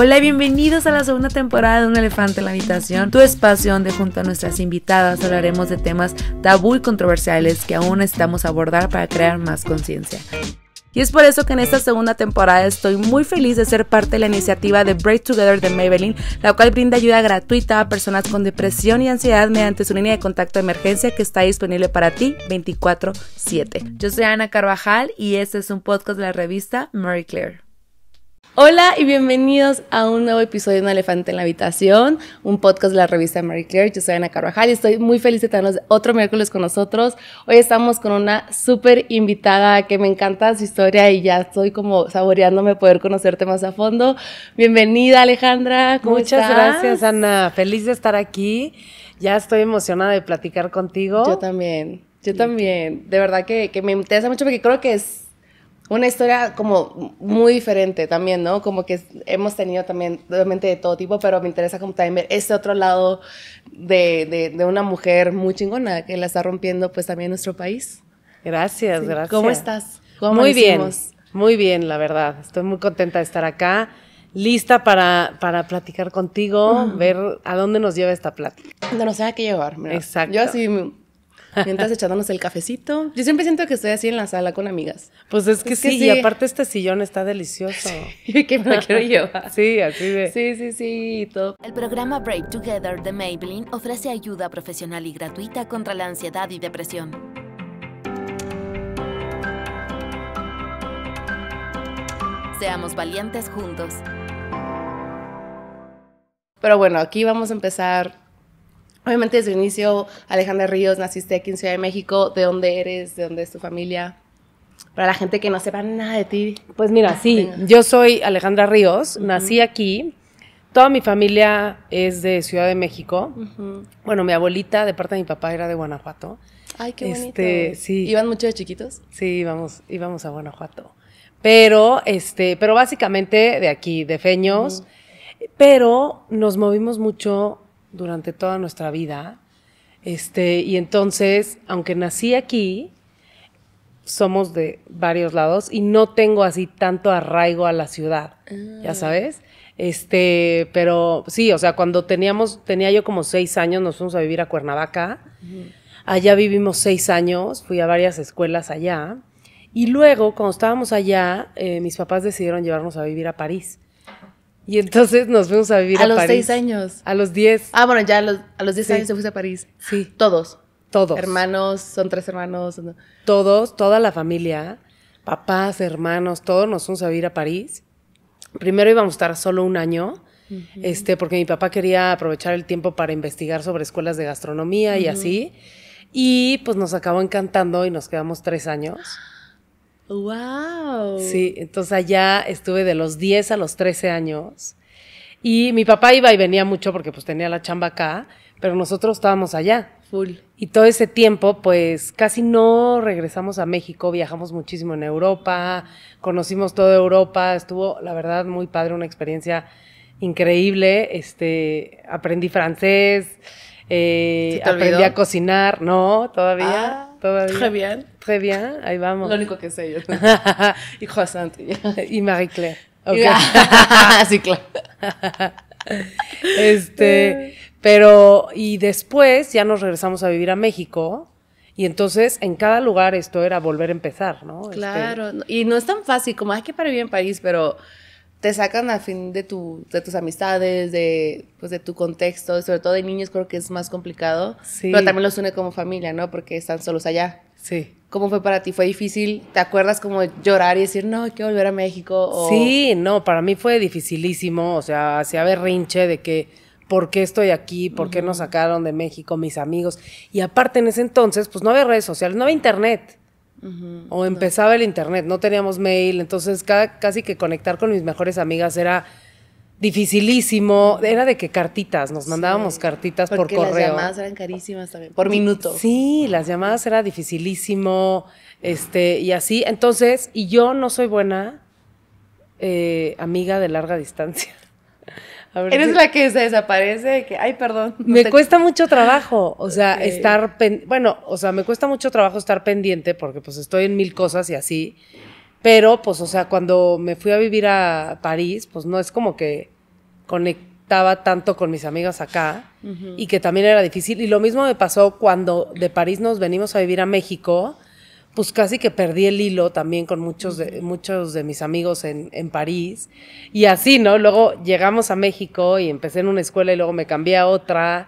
Hola y bienvenidos a la segunda temporada de Un Elefante en la Habitación, tu espacio donde junto a nuestras invitadas hablaremos de temas tabú y controversiales que aún necesitamos abordar para crear más conciencia. Y es por eso que en esta segunda temporada estoy muy feliz de ser parte de la iniciativa de Break Together de Maybelline, la cual brinda ayuda gratuita a personas con depresión y ansiedad mediante su línea de contacto de emergencia que está disponible para ti 24/7. Yo soy Ana Carvajal y este es un podcast de la revista Mary Claire. Hola y bienvenidos a un nuevo episodio de Un Elefante en la Habitación, un podcast de la revista Mary Claire. Yo soy Ana Carvajal y estoy muy feliz de tenerlos otro miércoles con nosotros. Hoy estamos con una súper invitada que me encanta su historia y ya estoy como saboreándome poder conocerte más a fondo. Bienvenida, Alejandra. Muchas gracias, Ana. Feliz de estar aquí. Ya estoy emocionada de platicar contigo. Yo también. Yo también, de verdad que, que me interesa mucho porque creo que es una historia como muy diferente también, ¿no? Como que hemos tenido también, obviamente, de todo tipo, pero me interesa como también ver este otro lado de, una mujer muy chingona que la está rompiendo, pues, también nuestro país. Gracias, gracias. ¿Cómo estás? ¿Cómo muy bien, muy bien, la verdad. Estoy muy contenta de estar acá, lista para, para platicar contigo, ver a dónde nos lleva esta plática. No nos haya que llevar, Exacto. Yo así mientras echándonos el cafecito. Yo siempre siento que estoy así en la sala con amigas. Pues es que, sí, y aparte este sillón está delicioso. Y que me quiero llevar. Sí, así de. Sí, sí, sí, El programa Break Together de Maybelline ofrece ayuda profesional y gratuita contra la ansiedad y depresión. Seamos valientes juntos. Pero bueno, aquí vamos a empezar Obviamente desde el inicio, Alejandra Ríos, naciste aquí en Ciudad de México. ¿De dónde eres? ¿De dónde es tu familia? Para la gente que no sepa nada de ti. Pues mira, sí, yo soy Alejandra Ríos, nací aquí. Toda mi familia es de Ciudad de México. Bueno, mi abuelita de parte de mi papá era de Guanajuato. Ay, qué bonito. Este, sí. ¿Iban mucho de chiquitos? Sí, íbamos, íbamos a Guanajuato. Pero, este, pero básicamente de aquí, de Feños. Pero nos movimos mucho durante toda nuestra vida. Este, y entonces, aunque nací aquí, somos de varios lados y no tengo así tanto arraigo a la ciudad, ya ah. sabes. Este, pero sí, o sea, cuando teníamos, tenía yo como seis años, nos fuimos a vivir a Cuernavaca. Allá vivimos seis años, fui a varias escuelas allá. Y luego, cuando estábamos allá, eh, mis papás decidieron llevarnos a vivir a París. Y entonces nos fuimos a vivir a, París. A los seis años. A los diez. Ah, bueno, ya a los, diez años se fuiste a París. Sí. Todos. Todos. Hermanos, son tres hermanos. Todos, toda la familia, papás, hermanos, todos nos fuimos a vivir a París. Primero íbamos a estar solo un año, este, porque mi papá quería aprovechar el tiempo para investigar sobre escuelas de gastronomía y así. Y pues nos acabó encantando y nos quedamos tres años. ¡Wow! Sí, entonces allá estuve de los 10 a los 13 años. Y mi papá iba y venía mucho porque pues tenía la chamba acá, pero nosotros estábamos allá. Full. Y todo ese tiempo, pues casi no regresamos a México, viajamos muchísimo en Europa, conocimos toda Europa, estuvo, la verdad, muy padre, una experiencia increíble. Este, aprendí francés, eh, aprendí a cocinar, no, todavía. Ah todavía. Très bien. muy bien, ahí vamos. Lo único que sé yo. y croissant. y Marie Claire. Okay. sí, claro. este, pero, y después ya nos regresamos a vivir a México. Y entonces en cada lugar esto era volver a empezar, ¿no? Este, claro, y no es tan fácil como hay que para vivir en París, pero te sacan a fin de, tu, de tus amistades, de, pues de tu contexto, sobre todo de niños creo que es más complicado, pero también los une como familia, ¿no? Porque están solos allá. Sí. ¿Cómo fue para ti? ¿Fue difícil? ¿Te acuerdas como llorar y decir, no, quiero volver a México? Sí, no, para mí fue dificilísimo, o sea, hacía berrinche de que, ¿por qué estoy aquí? ¿Por qué nos sacaron de México mis amigos? Y aparte en ese entonces, pues no había redes sociales, no había internet o empezaba el internet, no teníamos mail, entonces casi que conectar con mis mejores amigas era dificilísimo. Era de que cartitas, nos mandábamos cartitas por correo. Las llamadas eran carísimas también, por minuto. Sí, las llamadas era dificilísimo, este, y así. Entonces, y yo no soy buena eh, amiga de larga distancia. Eres la que se desaparece, que, ay, perdón. me cuesta mucho trabajo, o sea, estar, bueno, o sea, me cuesta mucho trabajo estar pendiente porque pues estoy en mil cosas y así, pero pues, o sea, cuando me fui a vivir a París, pues no es como que conectaba tanto con mis amigas acá y que también era difícil. Y lo mismo me pasó cuando de París nos venimos a vivir a México pues casi que perdí el hilo también con muchos de, muchos de mis amigos en, en, París. Y así, ¿no? Luego llegamos a México y empecé en una escuela y luego me cambié a otra.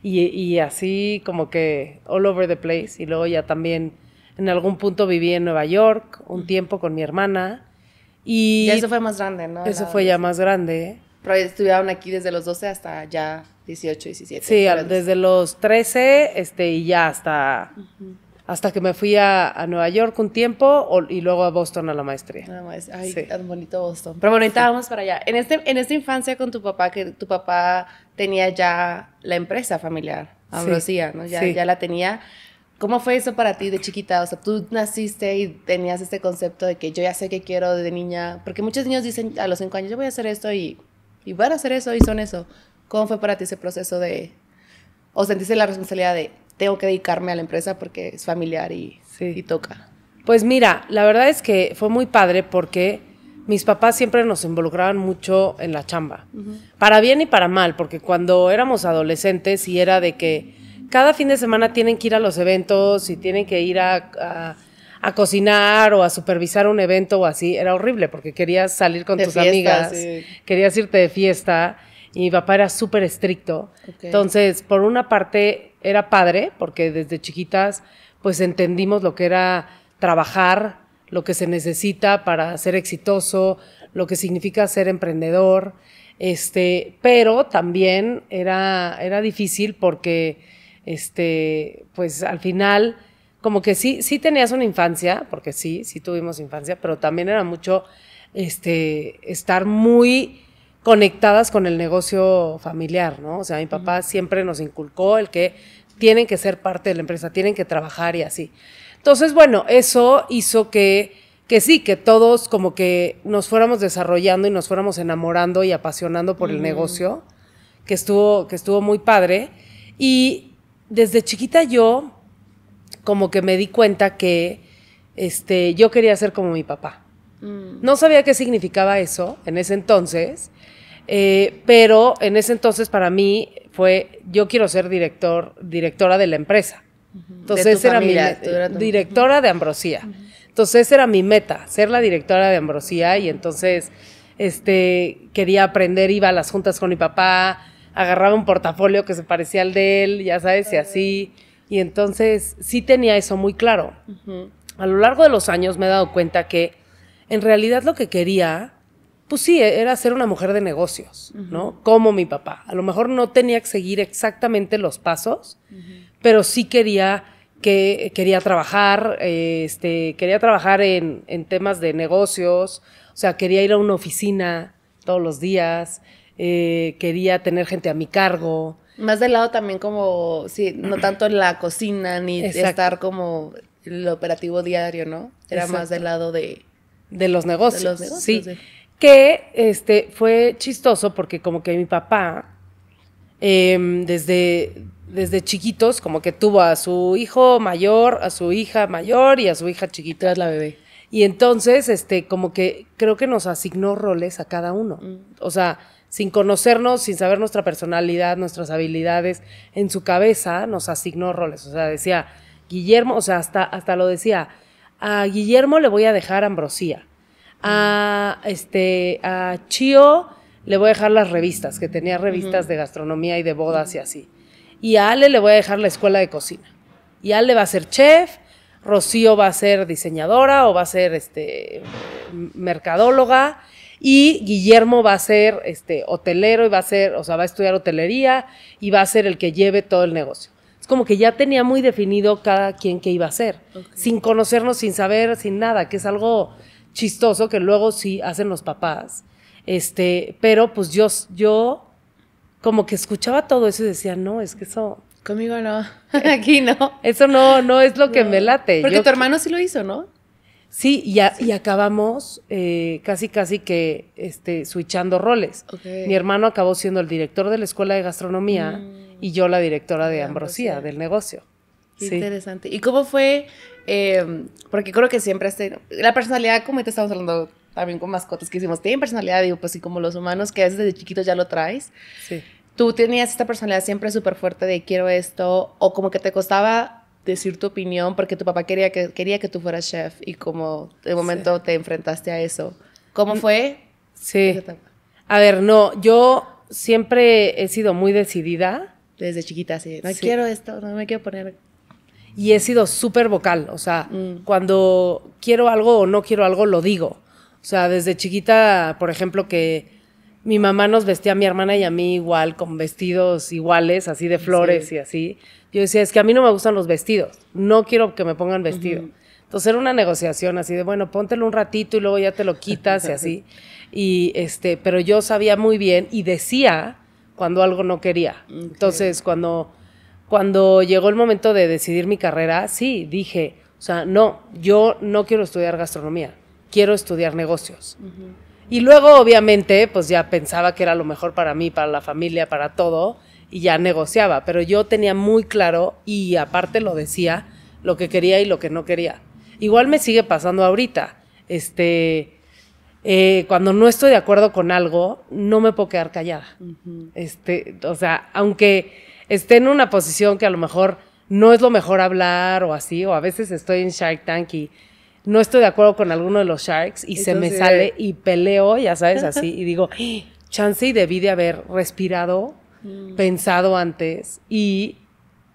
Y, y así como que all over the place. Y luego ya también en algún punto viví en Nueva York un tiempo con mi hermana. Y, eso fue más grande, ¿no? Eso fue ya más grande. Pero estudiaron aquí desde los 12 hasta ya 18, 17. Sí, desde los 13 este, y ya hasta hasta que me fui a, Nueva York un tiempo y luego a Boston a la maestría. Ah, ay, tan bonito Boston. Pero bueno, estábamos vamos para allá. En, este, en esta infancia con tu papá, que tu papá tenía ya la empresa familiar, Ambrosía, ¿no? Ya, ya la tenía. ¿Cómo fue eso para ti de chiquita? O sea, tú naciste y tenías este concepto de que yo ya sé qué quiero de niña, porque muchos niños dicen a los cinco años, yo voy a hacer esto y, y van a hacer eso y son eso. ¿Cómo fue para ti ese proceso de, o sentiste la responsabilidad de, tengo que dedicarme a la empresa porque es familiar y, toca. Pues mira, la verdad es que fue muy padre porque mis papás siempre nos involucraban mucho en la chamba, para bien y para mal, porque cuando éramos adolescentes y era de que cada fin de semana tienen que ir a los eventos y tienen que ir a, cocinar o a supervisar un evento o así, era horrible porque querías salir con tus amigas, querías irte de fiesta y mi papá era súper estricto. Entonces, por una parte, era padre porque desde chiquitas pues entendimos lo que era trabajar, lo que se necesita para ser exitoso, lo que significa ser emprendedor, este, pero también era, era difícil porque este, pues al final como que sí, sí tenías una infancia, porque sí, sí tuvimos infancia, pero también era mucho este, estar muy conectadas con el negocio familiar, ¿no? O sea, mi papá siempre nos inculcó el que tienen que ser parte de la empresa, tienen que trabajar y así. Entonces, bueno, eso hizo que, que sí, que todos como que nos fuéramos desarrollando y nos fuéramos enamorando y apasionando por el negocio, que estuvo, que estuvo muy padre. Y desde chiquita yo como que me di cuenta que este, yo quería ser como mi papá. Mm. No sabía qué significaba eso en ese entonces, eh, pero en ese entonces para mí fue, yo quiero ser director, directora de la empresa. Entonces era mi eh, directora de Ambrosía. Entonces era mi meta, ser la directora de Ambrosía y entonces este quería aprender, iba a las juntas con mi papá, agarraba un portafolio que se parecía al de él, ya sabes, y así. Y entonces sí tenía eso muy claro. A lo largo de los años me he dado cuenta que en realidad lo que quería pues sí, e, era ser una mujer de negocios, ¿no? Como mi papá. A lo mejor no tenía que seguir exactamente los pasos, pero sí quería que quería trabajar, este, quería trabajar en, temas de negocios, o sea, quería ir a una oficina todos los días, eh, quería tener gente a mi cargo. Más del lado también como, sí, no tanto en la cocina ni estar como el operativo diario, ¿no? Era más del lado de... De los negocios, sí que este, fue chistoso porque como que mi papá, em, desde, desde chiquitos, como que tuvo a su hijo mayor, a su hija mayor y a su hija chiquita. Es la bebé. Y entonces, este, como que creo que nos asignó roles a cada uno. Mm. O sea, sin conocernos, sin saber nuestra personalidad, nuestras habilidades, en su cabeza nos asignó roles. O sea, decía, Guillermo, o sea, hasta, hasta lo decía, a Guillermo le voy a dejar ambrosía. A, este, a Chio le voy a dejar las revistas, que tenía revistas de gastronomía y de bodas y así. Y a Ale le voy a dejar la escuela de cocina. Y Ale va a ser chef, Rocío va a ser diseñadora o va a ser este, mercadóloga y Guillermo va a ser este, hotelero y va a ser, o sea, va a estudiar hotelería y va a ser el que lleve todo el negocio. Es como que ya tenía muy definido cada quien que iba a ser sin conocernos, sin saber, sin nada, que es algo chistoso que luego sí hacen los papás. Este, pero pues yo, yo como que escuchaba todo eso y decía, no, es que eso... Conmigo no, aquí no. Eso no, no es lo que me late. Porque tu hermano sí lo hizo, ¿no? Sí, y, y acabamos eh, casi, casi que este, switchando roles. Mi hermano acabó siendo el director de la escuela de gastronomía mm. y yo la directora de, Ambrosía, del negocio. interesante. ¿Y cómo fue Em, porque creo que siempre este, la personalidad, como te estamos hablando también con mascotas que hicimos, tienen personalidad, digo, pues sí, como los humanos, que a veces desde chiquitos ya lo traes. Sí. Tú tenías esta personalidad siempre súper fuerte de quiero esto, o como que te costaba decir tu opinión porque tu papá quería que, quería que tú fueras chef y como de momento te enfrentaste a eso. ¿Cómo mm, fue? Sí. A ver, no, yo siempre he sido muy decidida. Desde chiquita, sí. No quiero esto, no me quiero poner y he sido súper vocal, o sea, mm. cuando quiero algo o no quiero algo, lo digo. O sea, desde chiquita, por ejemplo, que mi mamá nos vestía a mi hermana y a mí igual, con vestidos iguales, así de flores y así. Yo decía, es que a mí no me gustan los vestidos, no quiero que me pongan vestido. Entonces era una negociación así de, bueno, póntelo un ratito y luego ya te lo quitas y así. Y este, pero yo sabía muy bien y decía cuando algo no quería. Entonces, cuando cuando llegó el momento de decidir mi carrera, sí, dije, o sea, no, yo no quiero estudiar gastronomía, quiero estudiar negocios. Y luego, obviamente, pues ya pensaba que era lo mejor para mí, para la familia, para todo, y ya negociaba, pero yo tenía muy claro y aparte lo decía, lo que quería y lo que no quería. Igual me sigue pasando ahorita. Este, eh, cuando no estoy de acuerdo con algo, no me puedo quedar callada. Este, o sea, aunque esté en una posición que a lo mejor no es lo mejor hablar o así, o a veces estoy en Shark Tank y no estoy de acuerdo con alguno de los Sharks y se me sale y peleo, ya sabes, así, y digo, chance y debí de haber respirado, mm. pensado antes y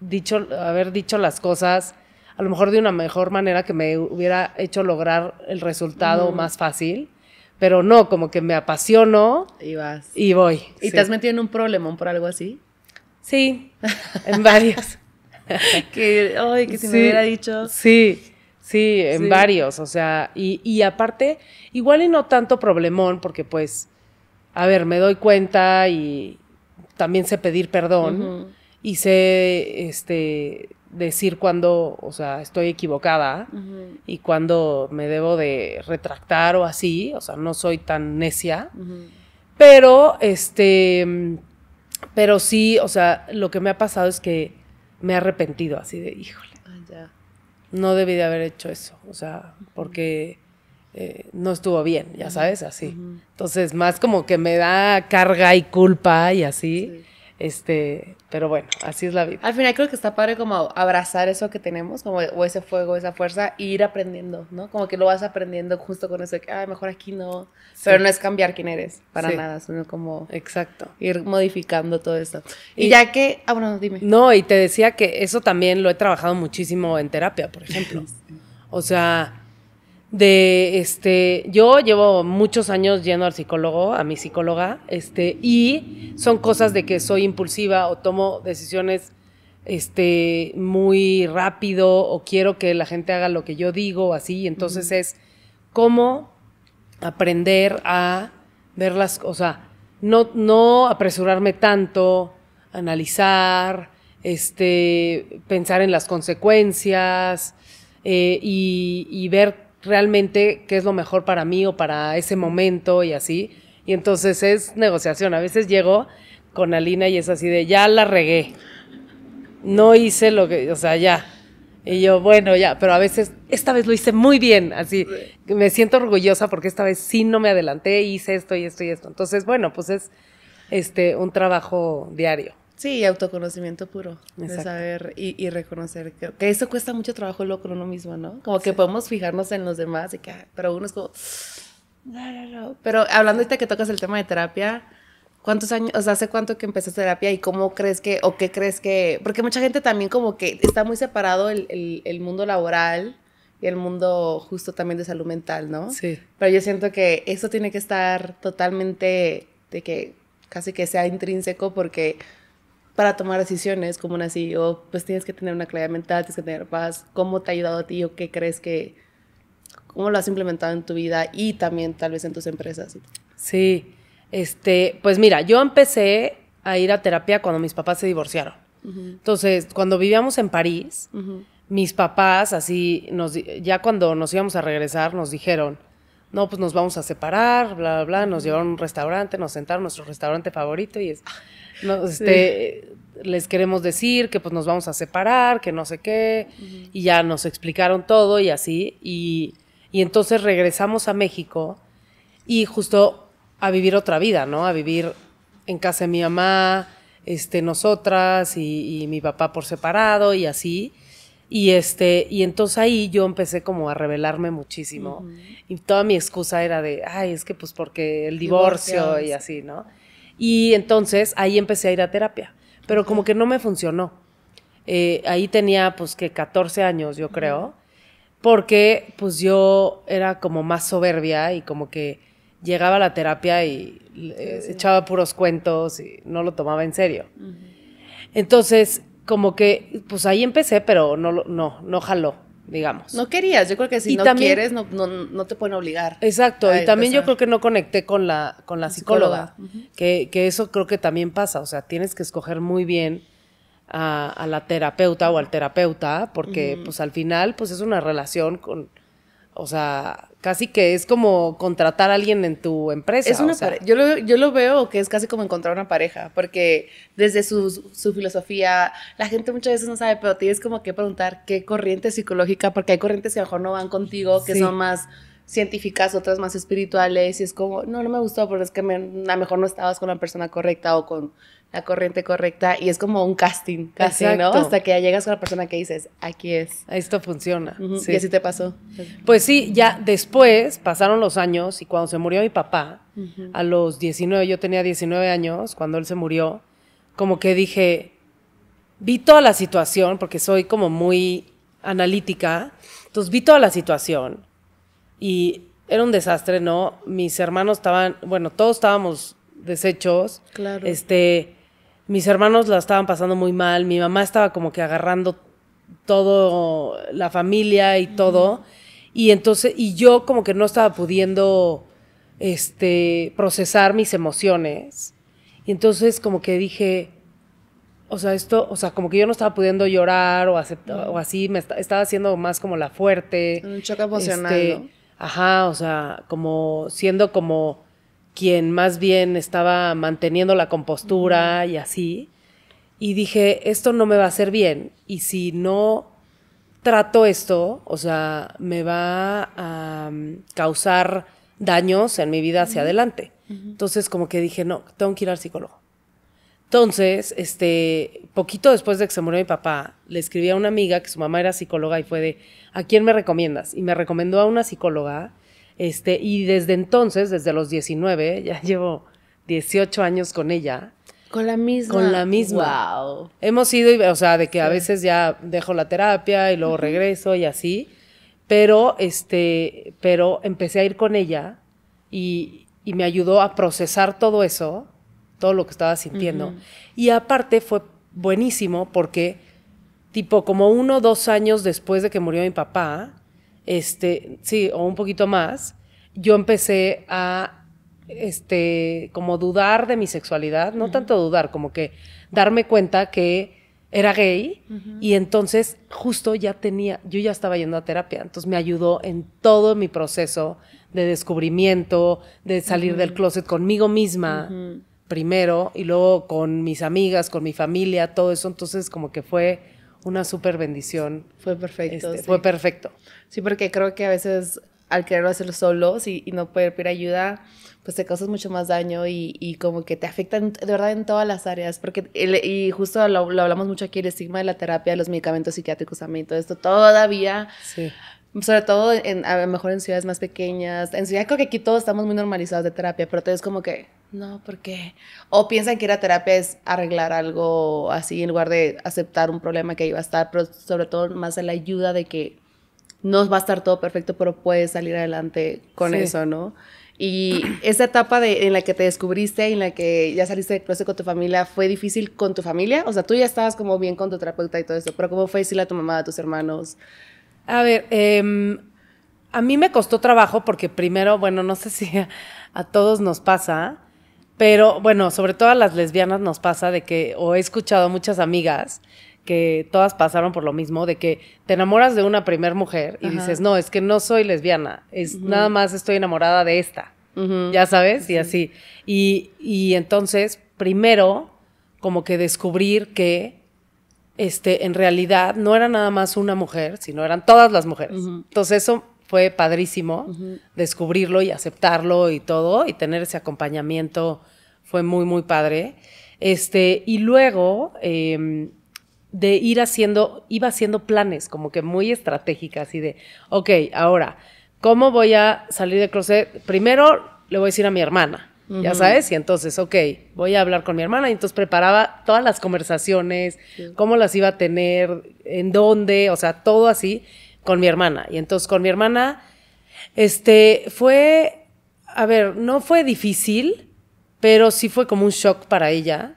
dicho, haber dicho las cosas a lo mejor de una mejor manera que me hubiera hecho lograr el resultado mm. más fácil pero no, como que me apasionó y vas. Y voy. ¿Y te has metido en un problemón por algo así? Sí, en varios. que, ay, que se me hubiera dicho. Sí, sí, en varios. O sea, y, aparte, igual y no tanto problemón, porque pues, a ver, me doy cuenta y también sé pedir perdón. Y sé, este, decir cuando, o sea, estoy equivocada y cuando me debo de retractar o así, o sea, no soy tan necia, pero este pero sí, o sea, lo que me ha pasado es que me he arrepentido así de, híjole, ah, ya. no debí de haber hecho eso, o sea, porque eh, no estuvo bien, ya sabes, así. Entonces, más como que me da carga y culpa y así. Este, pero bueno, así es la vida. Al final creo que está padre como abrazar eso que tenemos, como o ese fuego, esa fuerza, e ir aprendiendo, ¿no? Como que lo vas aprendiendo justo con eso de que, ay, ah, mejor aquí no. Pero no es cambiar quién eres, para nada, sino como. Exacto. Ir modificando todo eso y, ya que. Ah, bueno, dime. No, y te decía que eso también lo he trabajado muchísimo en terapia, por ejemplo. O sea de este yo llevo muchos años yendo al psicólogo a mi psicóloga este y son cosas de que soy impulsiva o tomo decisiones este muy rápido o quiero que la gente haga lo que yo digo así entonces es cómo aprender a ver las o sea no no apresurarme tanto analizar este pensar en las consecuencias eh, y ver realmente qué es lo mejor para mí o para ese momento y así. Y entonces es negociación. A veces llego con Alina y es así de, ya la regué. No hice lo que, o sea, ya. Y yo, bueno, ya, pero a veces, esta vez lo hice muy bien, así. Me siento orgullosa porque esta vez sí no me adelanté, hice esto y esto y esto. Entonces, bueno, pues es este, un trabajo diario. Sí, autoconocimiento puro, de saber y, reconocer que, eso cuesta mucho trabajo lo con uno mismo, ¿no? Como que podemos fijarnos en los demás, y que, pero uno es como... Pero hablando ahorita que tocas el tema de terapia, ¿Cuántos años, o sea, hace cuánto que empezaste terapia y cómo crees que, o qué crees que, porque mucha gente también como que está muy separado el, el, mundo laboral y el mundo justo también de salud mental, ¿no? Sí. Pero yo siento que eso tiene que estar totalmente, de que casi que sea intrínseco porque para tomar decisiones como una CEO, pues tienes que tener una claridad mental, tienes que tener paz. ¿Cómo te ha ayudado a ti o qué crees que, cómo lo has implementado en tu vida y también tal vez en tus empresas? Sí, este, pues mira, yo empecé a ir a terapia cuando mis papás se divorciaron. Entonces, cuando vivíamos en París, mis papás así, nos, ya cuando nos íbamos a regresar, nos dijeron, no, pues nos vamos a separar, bla, bla, bla, nos llevaron a un restaurante, nos sentaron a nuestro restaurante favorito y es, este, les queremos decir que pues nos vamos a separar, que no sé qué, y ya nos explicaron todo y así, y, entonces regresamos a México y justo a vivir otra vida, ¿no? A vivir en casa de mi mamá, este, nosotras y mi papá por separado y así. Y, este, y entonces ahí yo empecé como a revelarme muchísimo. Y toda mi excusa era de, ay, es que pues porque el divorcio, y así, ¿no? Y entonces ahí empecé a ir a terapia, pero como que no me funcionó. Eh, ahí tenía pues que 14 años, yo creo, porque pues yo era como más soberbia y como que llegaba a la terapia y eh, echaba puros cuentos y no lo tomaba en serio. Entonces, como que, pues ahí empecé, pero no, no, no jaló, digamos. No querías, yo creo que si no también, quieres, no, no, no, te pueden obligar. Exacto, y también yo creo que no conecté con la, con la psicóloga, que, que, eso creo que también pasa, o sea, tienes que escoger muy bien a, la terapeuta o al terapeuta, porque pues al final, pues es una relación con, o sea, casi que es como contratar a alguien en tu empresa. yo, lo, yo lo veo que es casi como encontrar una pareja, porque desde su, filosofía, la gente muchas veces no sabe, pero tienes como que preguntar qué corriente psicológica, porque hay corrientes que a lo mejor no van contigo, que son más científicas, otras más espirituales, y es como, no, no me gustó, pero es que a lo mejor no estabas con la persona correcta o con la corriente correcta y es como un casting, casi, ¿no? Hasta que ya llegas con la persona que dices, aquí es. Esto funciona. sí. Y así te pasó. Pues sí, ya después pasaron los años y cuando se murió mi papá, a los 19, yo tenía 19 años, cuando él se murió, como que dije, vi toda la situación, porque soy como muy analítica, entonces vi toda la situación y era un desastre, ¿no? Mis hermanos estaban, bueno, todos estábamos deshechos. Claro. Este, mis hermanos la estaban pasando muy mal, mi mamá estaba como que agarrando todo, la familia y todo, y entonces, y yo como que no estaba pudiendo, este, procesar mis emociones, y entonces como que dije, o sea, esto, o sea, como que yo no estaba pudiendo llorar o, o así, me estaba haciendo más como la fuerte. Un choque emocional. Este, ajá, o sea, como siendo como quien más bien estaba manteniendo la compostura y así. Y dije, esto no me va a hacer bien. Y si no trato esto, o sea, me va a mm, causar daños en mi vida hacia adelante. Entonces, como que dije, no, tengo que ir al psicólogo. Entonces, este, poquito después de que se murió mi papá, le escribí a una amiga que su mamá era psicóloga y fue de, ¿a quién me recomiendas? Y me recomendó a una psicóloga este, y desde entonces, desde los 19, ya llevo 18 años con ella. Con la misma. Con la misma. Hemos ido, o sea, de que a veces ya dejo la terapia y luego regreso y así. Pero, este, pero empecé a ir con ella y, me ayudó a procesar todo eso, todo lo que estaba sintiendo. Y aparte fue buenísimo porque, tipo, como uno o dos años después de que murió mi papá, este, sí, o un poquito más, yo empecé a, este, como dudar de mi sexualidad, no tanto dudar, como que darme cuenta que era gay y entonces justo ya tenía, yo ya estaba yendo a terapia, entonces me ayudó en todo mi proceso de descubrimiento, de salir del closet conmigo misma primero y luego con mis amigas, con mi familia, todo eso, entonces como que fue una súper bendición. Fue perfecto. Este, fue perfecto. Sí, porque creo que a veces al quererlo hacer solo y, no poder pedir ayuda, pues te causas mucho más daño y, como que te afecta de verdad en todas las áreas, porque y justo lo, hablamos mucho aquí, el estigma de la terapia, los medicamentos psiquiátricos también, todo esto todavía... Sí sobre todo a lo mejor en ciudades más pequeñas. En ciudad creo que aquí todos estamos muy normalizados de terapia, pero entonces como que no, porque... O piensan que ir a terapia es arreglar algo así en lugar de aceptar un problema que iba a estar, pero sobre todo más la ayuda de que no va a estar todo perfecto, pero puedes salir adelante con eso, ¿no? Y esa etapa en la que te descubriste, en la que ya saliste de clase con tu familia, ¿fue difícil con tu familia? O sea, tú ya estabas como bien con tu terapeuta y todo eso, pero ¿cómo fue decirle a tu mamá, a tus hermanos? A ver, em, a mí me costó trabajo porque primero, bueno, no sé si a todos nos pasa, pero bueno, sobre todo a las lesbianas nos pasa de que, o he escuchado a muchas amigas que todas pasaron por lo mismo, de que te enamoras de una primer mujer y dices, no, es que no soy lesbiana, es nada más estoy enamorada de esta, ya sabes, y así. Y, entonces, primero, como que descubrir que este, en realidad no era nada más una mujer, sino eran todas las mujeres. Entonces eso fue padrísimo descubrirlo y aceptarlo y todo, y tener ese acompañamiento fue muy, muy padre. Este, y luego em, de ir haciendo, iba haciendo planes como que muy estratégicas y de, ok, ahora, ¿cómo voy a salir de closet? Primero le voy a decir a mi hermana, ya sabes, y entonces, ok, voy a hablar con mi hermana, y entonces preparaba todas las conversaciones, cómo las iba a tener, en dónde, o sea, todo así con mi hermana. Y entonces con mi hermana, este, fue, a ver, no fue difícil, pero sí fue como un shock para ella.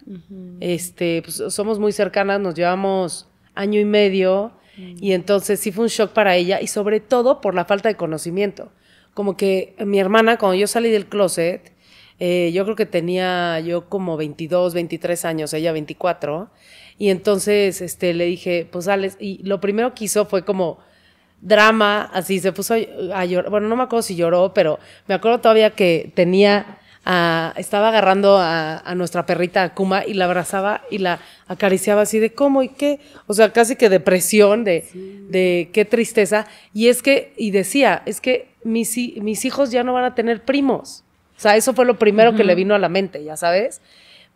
Este, pues, somos muy cercanas, nos llevamos año y medio, mm. y entonces sí fue un shock para ella, y sobre todo por la falta de conocimiento. Como que mi hermana, cuando yo salí del closet, eh, yo creo que tenía yo como 22, 23 años, ella 24, y entonces este, le dije, pues sales, y lo primero que hizo fue como drama, así se puso a llorar. Bueno, no me acuerdo si lloró, pero me acuerdo todavía que tenía estaba agarrando a, nuestra perrita Kuma y la abrazaba y la acariciaba así de cómo y qué, o sea, casi que depresión, de, qué tristeza. Y es que, y decía, es que mis, hijos ya no van a tener primos. O sea, eso fue lo primero que le vino a la mente, ya sabes.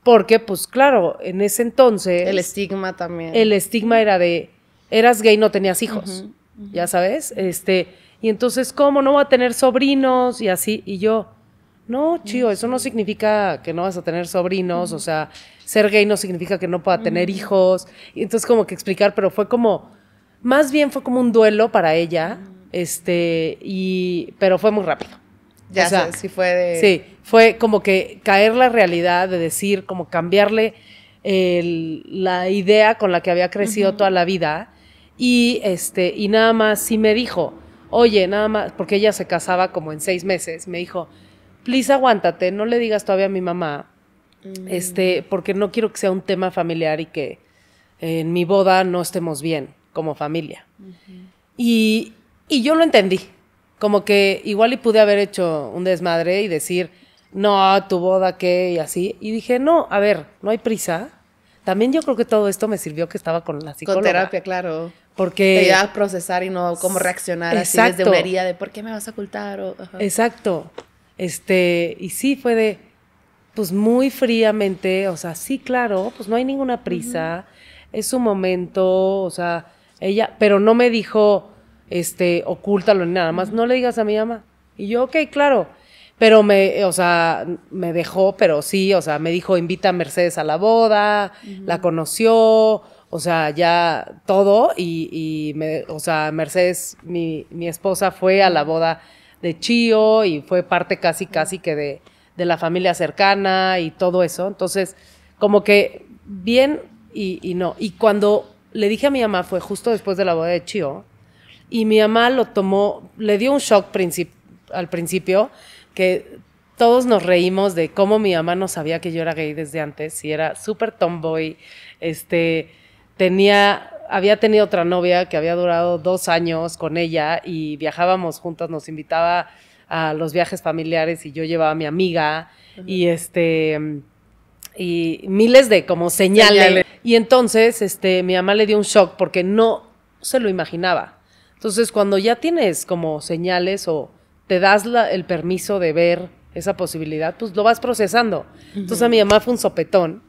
Porque, pues claro, en ese entonces... El estigma también. El estigma era de, eras gay, no tenías hijos ya sabes, este, y entonces, ¿cómo no va a tener sobrinos? Y así, y yo, no, chido eso no significa que no vas a tener sobrinos, o sea, ser gay no significa que no pueda tener hijos. Y entonces como que explicar, pero fue como, más bien fue como un duelo para ella, este, y, pero fue muy rápido. Ya sabes fue de... Sí, fue como que caer la realidad de decir, como cambiarle la idea con la que había crecido toda la vida y, este, y nada más sí me dijo, oye, nada más, porque ella se casaba como en seis meses, me dijo, please aguántate, no le digas todavía a mi mamá, mm. este, porque no quiero que sea un tema familiar y que en mi boda no estemos bien como familia. y, yo lo entendí, como que igual y pude haber hecho un desmadre y decir, no, tu boda qué y así. Y dije, no, a ver, no hay prisa. También yo creo que todo esto me sirvió que estaba con la psicoterapia, Con terapia, claro. Porque... Te a procesar y no cómo reaccionar así desde una herida de ¿por qué me vas a ocultar? O, Exacto. Este, y sí, fue de, pues muy fríamente, o sea, sí, claro, pues no hay ninguna prisa, es su momento, o sea, ella, pero no me dijo, este, ocúltalo ni nada más, no le digas a mi mamá. Y yo, ok, claro, pero me, o sea, me dejó, pero sí, o sea, me dijo, invita a Mercedes a la boda, la conoció, o sea, ya todo y, o sea, Mercedes, mi, esposa fue a la boda de Chio y fue parte casi, casi que de, la familia cercana y todo eso. Entonces, como que bien y, no. Y cuando le dije a mi mamá, fue justo después de la boda de Chio y mi mamá lo tomó, le dio un shock al principio, que todos nos reímos de cómo mi mamá no sabía que yo era gay desde antes, y era súper tomboy, este tenía, había tenido otra novia que había durado dos años con ella y viajábamos juntas, nos invitaba a los viajes familiares y yo llevaba a mi amiga y este y miles de como señales. Y entonces este mi mamá le dio un shock porque no se lo imaginaba. Entonces, cuando ya tienes como señales o te das la, el permiso de ver esa posibilidad, pues lo vas procesando. Entonces, a mi mamá fue un sopetón,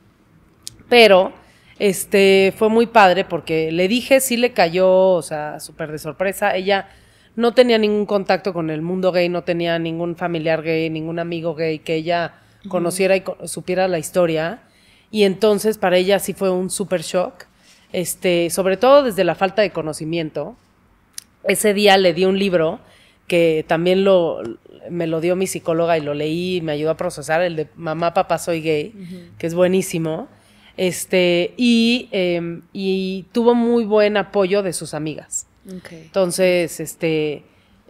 pero este, fue muy padre porque le dije, sí le cayó, o sea, súper de sorpresa. Ella no tenía ningún contacto con el mundo gay, no tenía ningún familiar gay, ningún amigo gay que ella conociera y supiera la historia. Y entonces para ella sí fue un súper shock, este, sobre todo desde la falta de conocimiento. Ese día le di un libro que también lo, me lo dio mi psicóloga y lo leí y me ayudó a procesar, el de Mamá, Papá, Soy Gay, que es buenísimo. Este, em, y, tuvo muy buen apoyo de sus amigas. Entonces, este,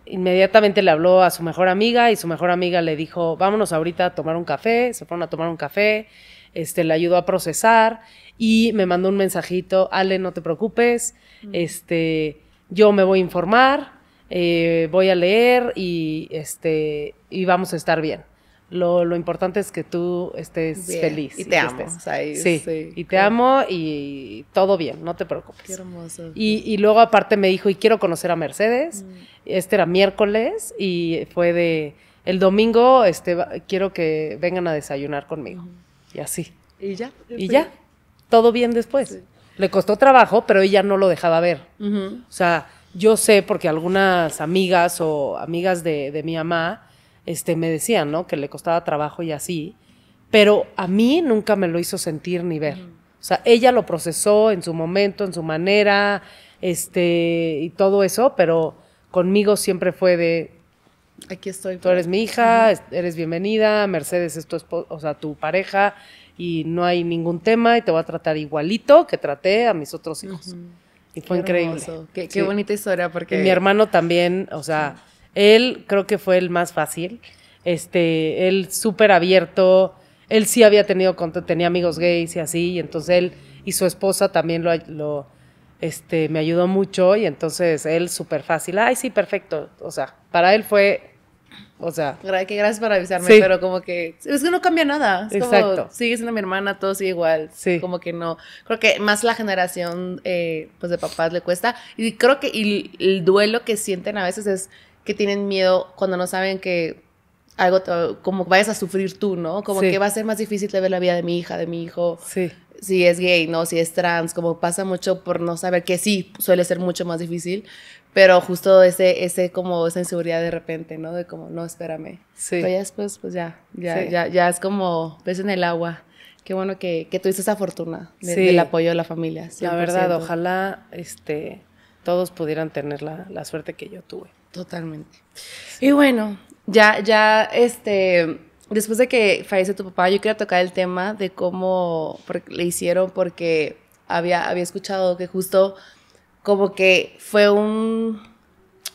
inmediatamente le habló a su mejor amiga y su mejor amiga le dijo, vámonos ahorita a tomar un café, se fueron a tomar un café, este, le ayudó a procesar y me mandó un mensajito, Ale, no te preocupes, mm. este, yo me voy a informar, eh, voy a leer y, este, y vamos a estar bien. Lo, importante es que tú estés feliz. Y te amo. y, sí. y te amo y todo bien, no te preocupes. Qué hermoso. Y, luego aparte me dijo, y quiero conocer a Mercedes. Mm. Este era miércoles y fue de, el domingo este, quiero que vengan a desayunar conmigo. Y así. Y ya. Y ya. Todo bien después. Le costó trabajo, pero ella no lo dejaba ver. O sea, yo sé porque algunas amigas o amigas de, de mi mamá este, me decían, ¿no? Que le costaba trabajo y así, pero a mí nunca me lo hizo sentir ni ver. O sea, ella lo procesó en su momento, en su manera, este, y todo eso, pero conmigo siempre fue de... Aquí estoy. Tú eres mi hija, eres bienvenida, Mercedes es tu, o sea, tu pareja, y no hay ningún tema, y te voy a tratar igualito que traté a mis otros hijos. Y fue increíble. Qué, qué bonita historia, porque... mi hermano también, o sea... Él creo que fue el más fácil. Este, él súper abierto. Él sí había tenido tenía amigos gays y así. Y entonces él y su esposa también lo, este, me ayudó mucho. Y entonces él súper fácil. Ay, sí, perfecto. O sea, para él fue. O sea. Que gracias por avisarme, pero como que. Es que no cambia nada. Exacto. Como, sigue siendo mi hermana, todo sigue igual. Sí. Como que no. Creo que más la generación eh, pues de papás le cuesta. Y creo que el duelo que sienten a veces es que tienen miedo cuando no saben que algo como vayas a sufrir tú, ¿no? Como que va a ser más difícil de ver la vida de mi hija, de mi hijo. Sí. Si es gay, ¿no? Si es trans, como pasa mucho por no saber que sí, suele ser mucho más difícil, pero justo ese, ese como esa inseguridad de repente, ¿no? De como, no, espérame. Sí. Pero ya después, pues ya, ya, ya, ya es como ves en el agua. Qué bueno que, que tuviste esa fortuna del apoyo de la familia. La verdad, ojalá este, todos pudieran tener la, la suerte que yo tuve. Totalmente. Y bueno, ya, ya, este, después de que fallece tu papá, yo quería tocar el tema de cómo le hicieron, porque había, había escuchado que justo como que fue un,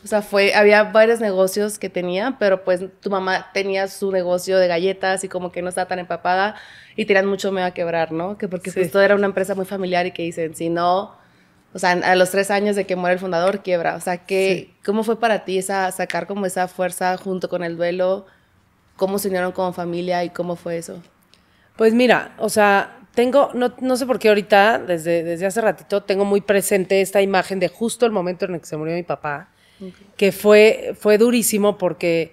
o sea, fue, había varios negocios que tenía, pero pues tu mamá tenía su negocio de galletas y como que no estaba tan empapada y tiran mucho me va a quebrar, ¿no? Que porque justo era una empresa muy familiar y que dicen, si no, o sea, a los tres años de que muere el fundador, quiebra. O sea, que, ¿cómo fue para ti esa, sacar como esa fuerza junto con el duelo? ¿Cómo se unieron como familia y cómo fue eso? Pues mira, o sea, tengo, no, no sé por qué ahorita, desde, desde hace ratito, tengo muy presente esta imagen de justo el momento en el que se murió mi papá, que fue, fue durísimo porque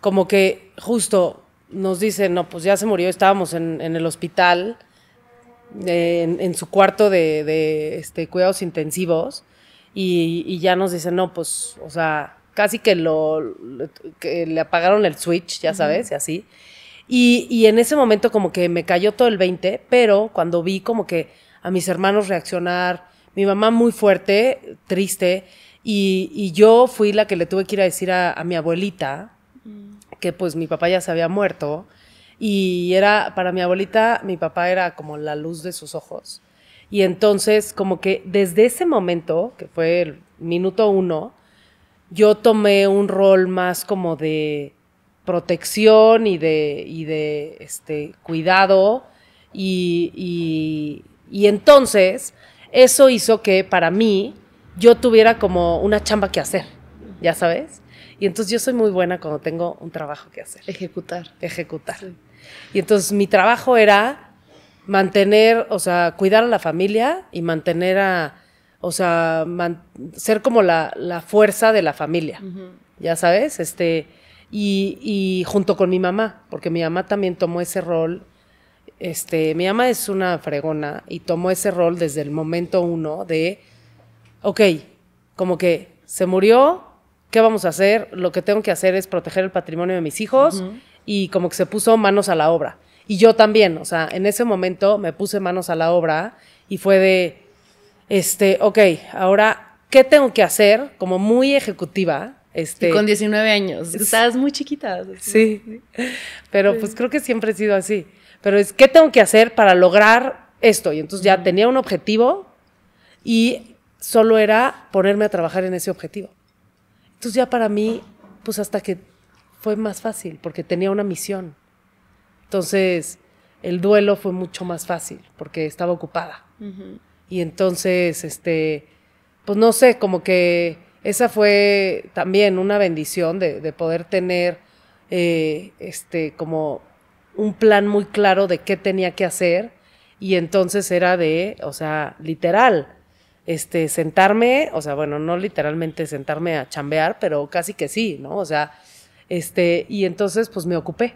como que justo nos dicen, no, pues ya se murió, estábamos en, en el hospital en, su cuarto de, este, cuidados intensivos y, ya nos dicen, no, pues, o sea, casi que, lo, que le apagaron el switch, ya sabes, y así. Y, en ese momento como que me cayó todo el 20, pero cuando vi como que a mis hermanos reaccionar, mi mamá muy fuerte, triste, y, yo fui la que le tuve que ir a decir a mi abuelita, mm. que pues mi papá ya se había muerto, y era, para mi abuelita, mi papá era como la luz de sus ojos. Y entonces, como que desde ese momento, que fue el minuto uno, yo tomé un rol más como de protección y de, de este, cuidado. Y, entonces, eso hizo que para mí yo tuviera como una chamba que hacer, ya sabes. Y entonces yo soy muy buena cuando tengo un trabajo que hacer. Ejecutar. Ejecutar. Y entonces mi trabajo era mantener, o sea, cuidar a la familia y mantener a, o sea, ser como la, fuerza de la familia, ya sabes, este, y, y, junto con mi mamá, porque mi mamá también tomó ese rol, este, mi mamá es una fregona y tomó ese rol desde el momento uno de, ok, como que se murió, ¿qué vamos a hacer? Lo que tengo que hacer es proteger el patrimonio de mis hijos y como que se puso manos a la obra. Y yo también, o sea, en ese momento me puse manos a la obra y fue de, este, ok, ahora, ¿qué tengo que hacer? Como muy ejecutiva. Este, con 19 años, estabas muy chiquita. Sí, sí, pero pues creo que siempre he sido así. Pero es, ¿qué tengo que hacer para lograr esto? Y entonces ya tenía un objetivo y solo era ponerme a trabajar en ese objetivo. Entonces ya para mí, pues hasta que fue más fácil porque tenía una misión. Entonces, el duelo fue mucho más fácil porque estaba ocupada. Y entonces, este, pues no sé, como que esa fue también una bendición de, de poder tener eh, este, como un plan muy claro de qué tenía que hacer. Y entonces era de, o sea, literal, este, sentarme, o sea, bueno, no literalmente sentarme a chambear, pero casi que sí, ¿no? O sea, este, y entonces, pues me ocupé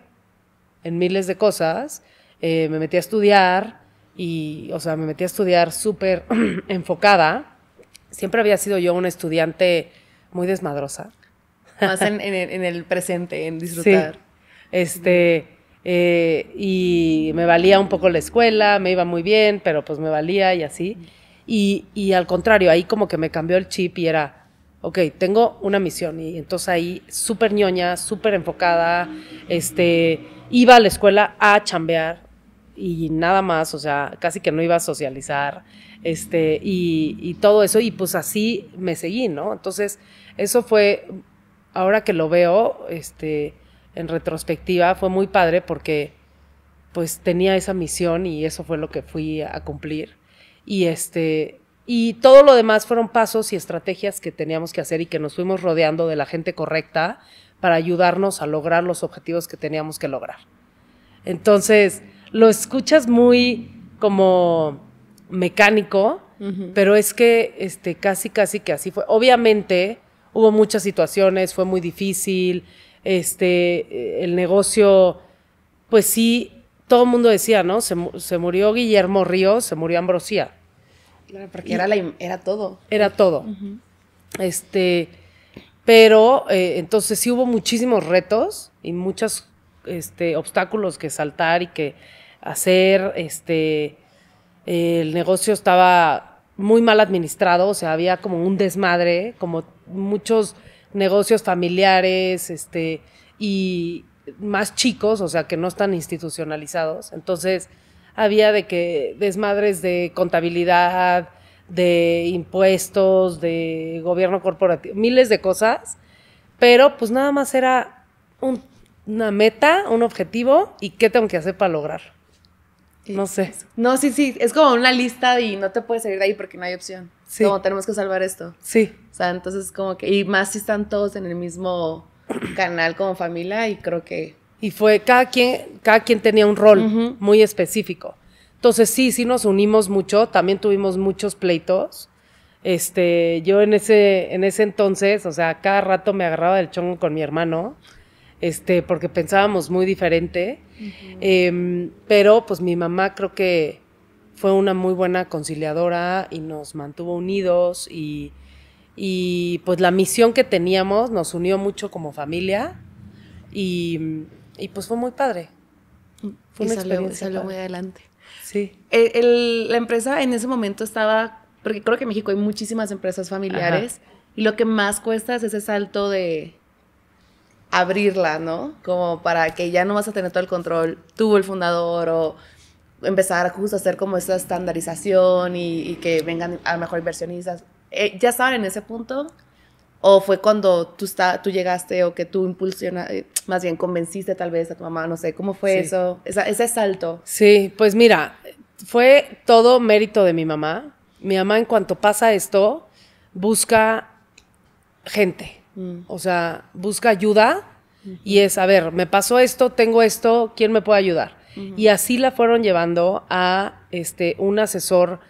en miles de cosas. Eh, me metí a estudiar y, o sea, me metí a estudiar súper enfocada. Siempre había sido yo una estudiante muy desmadrosa. Más en, el, presente, en disfrutar. Este, eh, y me valía un poco la escuela, me iba muy bien, pero pues me valía y así. y al contrario, ahí como que me cambió el chip y era, ok, tengo una misión y entonces ahí súper ñoña, súper enfocada, este, iba a la escuela a chambear y nada más, o sea, casi que no iba a socializar, este, y, todo eso, y pues así me seguí, ¿no? Entonces, eso fue, ahora que lo veo, este, en retrospectiva, fue muy padre porque pues tenía esa misión y eso fue lo que fui a cumplir. Y este, y todo lo demás fueron pasos y estrategias que teníamos que hacer y que nos fuimos rodeando de la gente correcta para ayudarnos a lograr los objetivos que teníamos que lograr. Entonces, lo escuchas muy como mecánico, pero es que este, casi, casi que así fue. Obviamente, hubo muchas situaciones, fue muy difícil, este, el negocio, pues sí, todo el mundo decía, ¿no? Se, se murió Guillermo Ríos, se murió Ambrosía porque era, todo. Era todo. Este, pero eh, entonces sí hubo muchísimos retos y muchos este, obstáculos que saltar y que hacer. Este, el negocio estaba muy mal administrado, o sea, había como un desmadre, como muchos negocios familiares, este, y más chicos, o sea, que no están institucionalizados. Entonces, había de que desmadres de contabilidad, de impuestos, de gobierno corporativo, miles de cosas, pero pues nada más era una meta, un objetivo y qué tengo que hacer para lograr. No sé. No, sí, sí, es como una lista y no te puedes salir de ahí porque no hay opción. Sí. Como tenemos que salvar esto. Sí. O sea, entonces como que, y más si están todos en el mismo canal como familia y creo que y fue, cada quien, cada quien tenía un rol muy específico. Entonces sí, sí nos unimos mucho, también tuvimos muchos pleitos. Este, yo en ese, en ese entonces, o sea, cada rato me agarraba del chongo con mi hermano, este, porque pensábamos muy diferente. Em, pero pues mi mamá creo que fue una muy buena conciliadora y nos mantuvo unidos y, y pues la misión que teníamos nos unió mucho como familia y y pues fue muy padre. Mm, fue salió, muy adelante. Sí. la empresa en ese momento estaba, porque creo que en México hay muchísimas empresas familiares y lo que más cuesta es ese salto de abrirla, ¿no? Como para que ya no vas a tener todo el control, tuvo el fundador o empezar justo a hacer como esa estandarización y, que vengan a mejor inversionistas. Eh, ya estaban en ese punto o fue cuando tú, está, tú llegaste o que tú impulsionaste, eh, más bien convenciste tal vez a tu mamá, no sé, ¿cómo fue eso? ese salto. Sí, pues mira, fue todo mérito de mi mamá. Mi mamá en cuanto pasa esto, busca gente, mm. o sea, busca ayuda y es, a ver, me pasó esto, tengo esto, ¿quién me puede ayudar? Y así la fueron llevando a este, un asesor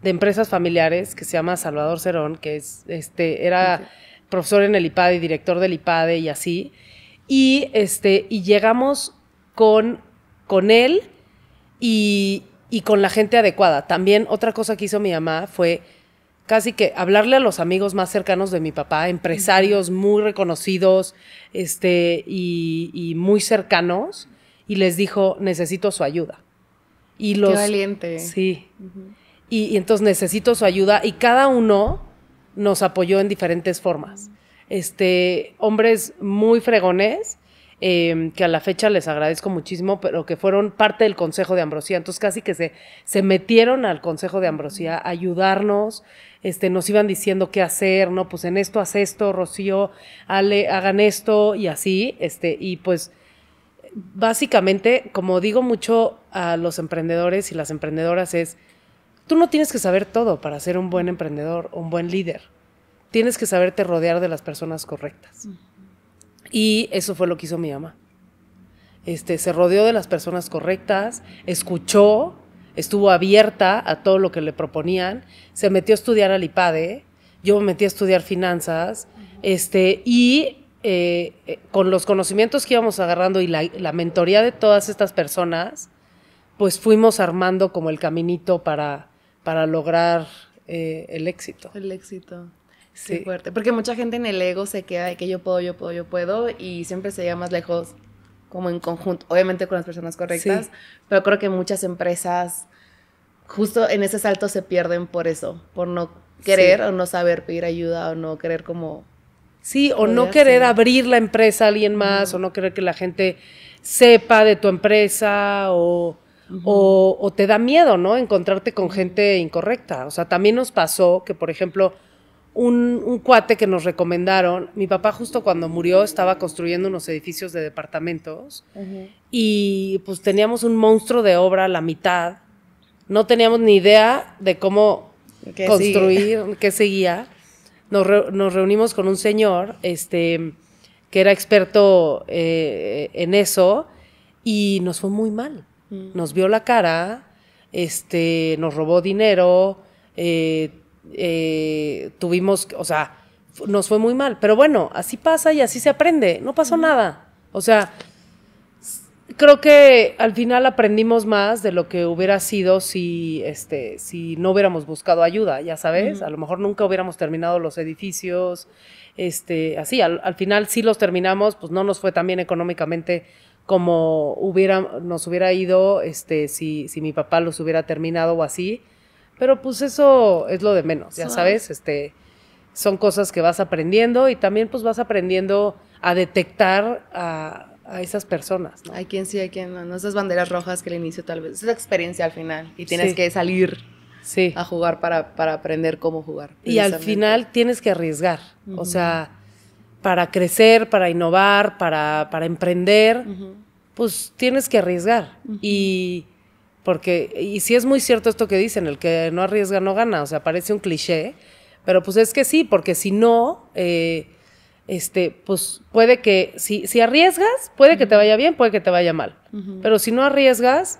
de empresas familiares que se llama Salvador Cerón, que es, este, era profesor en el IPADE y director del IPADE y así. Y, este, y llegamos con, con él y, y con la gente adecuada. También otra cosa que hizo mi mamá fue casi que hablarle a los amigos más cercanos de mi papá, empresarios muy reconocidos este, y, y muy cercanos, y les dijo, necesito su ayuda. Y los, Qué valiente. Sí. y, entonces necesito su ayuda y cada uno nos apoyó en diferentes formas. Este, hombres muy fregones, em, que a la fecha les agradezco muchísimo, pero que fueron parte del Consejo de Ambrosía. Entonces casi que se, se metieron al Consejo de Ambrosía a ayudarnos, este, nos iban diciendo qué hacer, no, pues en esto haz esto, Rocío, Ale, hagan esto y así, este, y pues básicamente, como digo mucho a los emprendedores y las emprendedoras, es Tú no tienes que saber todo para ser un buen emprendedor, un buen líder. Tienes que saberte rodear de las personas correctas. Y eso fue lo que hizo mi mamá. Este, se rodeó de las personas correctas, escuchó, estuvo abierta a todo lo que le proponían, se metió a estudiar al IPADE, yo me metí a estudiar finanzas, este, y eh, eh, con los conocimientos que íbamos agarrando y la, mentoría de todas estas personas, pues fuimos armando como el caminito para, para lograr eh, el éxito. El éxito. Sí. fuerte. Porque mucha gente en el ego se queda de que yo puedo, yo puedo, yo puedo y siempre se llega más lejos como en conjunto, obviamente con las personas correctas, pero creo que muchas empresas justo en ese salto se pierden por eso, por no querer o no saber pedir ayuda o no querer como... Sí, o no querer abrir la empresa a alguien más, o no querer que la gente sepa de tu empresa, o o, te da miedo, ¿no? Encontrarte con gente incorrecta. O sea, también nos pasó que, por ejemplo, un, cuate que nos recomendaron, mi papá justo cuando murió estaba construyendo unos edificios de departamentos y pues teníamos un monstruo de obra a la mitad. No teníamos ni idea de cómo construir, qué seguía. Nos, reunimos con un señor este, que era experto eh, en eso y nos fue muy mal. Mm. nos vio la cara, este, nos robó dinero, eh, eh, tuvimos, o sea, nos fue muy mal. Pero bueno, así pasa y así se aprende, no pasó nada. O sea, creo que al final aprendimos más de lo que hubiera sido si, este, si no hubiéramos buscado ayuda, ya sabes, a lo mejor nunca hubiéramos terminado los edificios, este, así, al, al, final sí los terminamos, pues no nos fue tan bien económicamente como hubiera, nos hubiera ido este, si, si mi papá los hubiera terminado o así. Pero pues eso es lo de menos, ya sabes, este, son cosas que vas aprendiendo y también pues vas aprendiendo a detectar a, esas personas. ¿no? Hay quien sí, hay quien no, Esas banderas rojas que al inicio tal vez, es la experiencia al final y tienes que salir sí. a jugar para, aprender cómo jugar. Y al final tienes que arriesgar, o sea para crecer, para innovar, para, emprender, pues tienes que arriesgar. Y porque, y sí es muy cierto esto que dicen, el que no arriesga no gana, o sea, parece un cliché, pero pues es que sí, porque si no, eh, este, pues puede que, si, si arriesgas, puede que te vaya bien, puede que te vaya mal, pero si no arriesgas...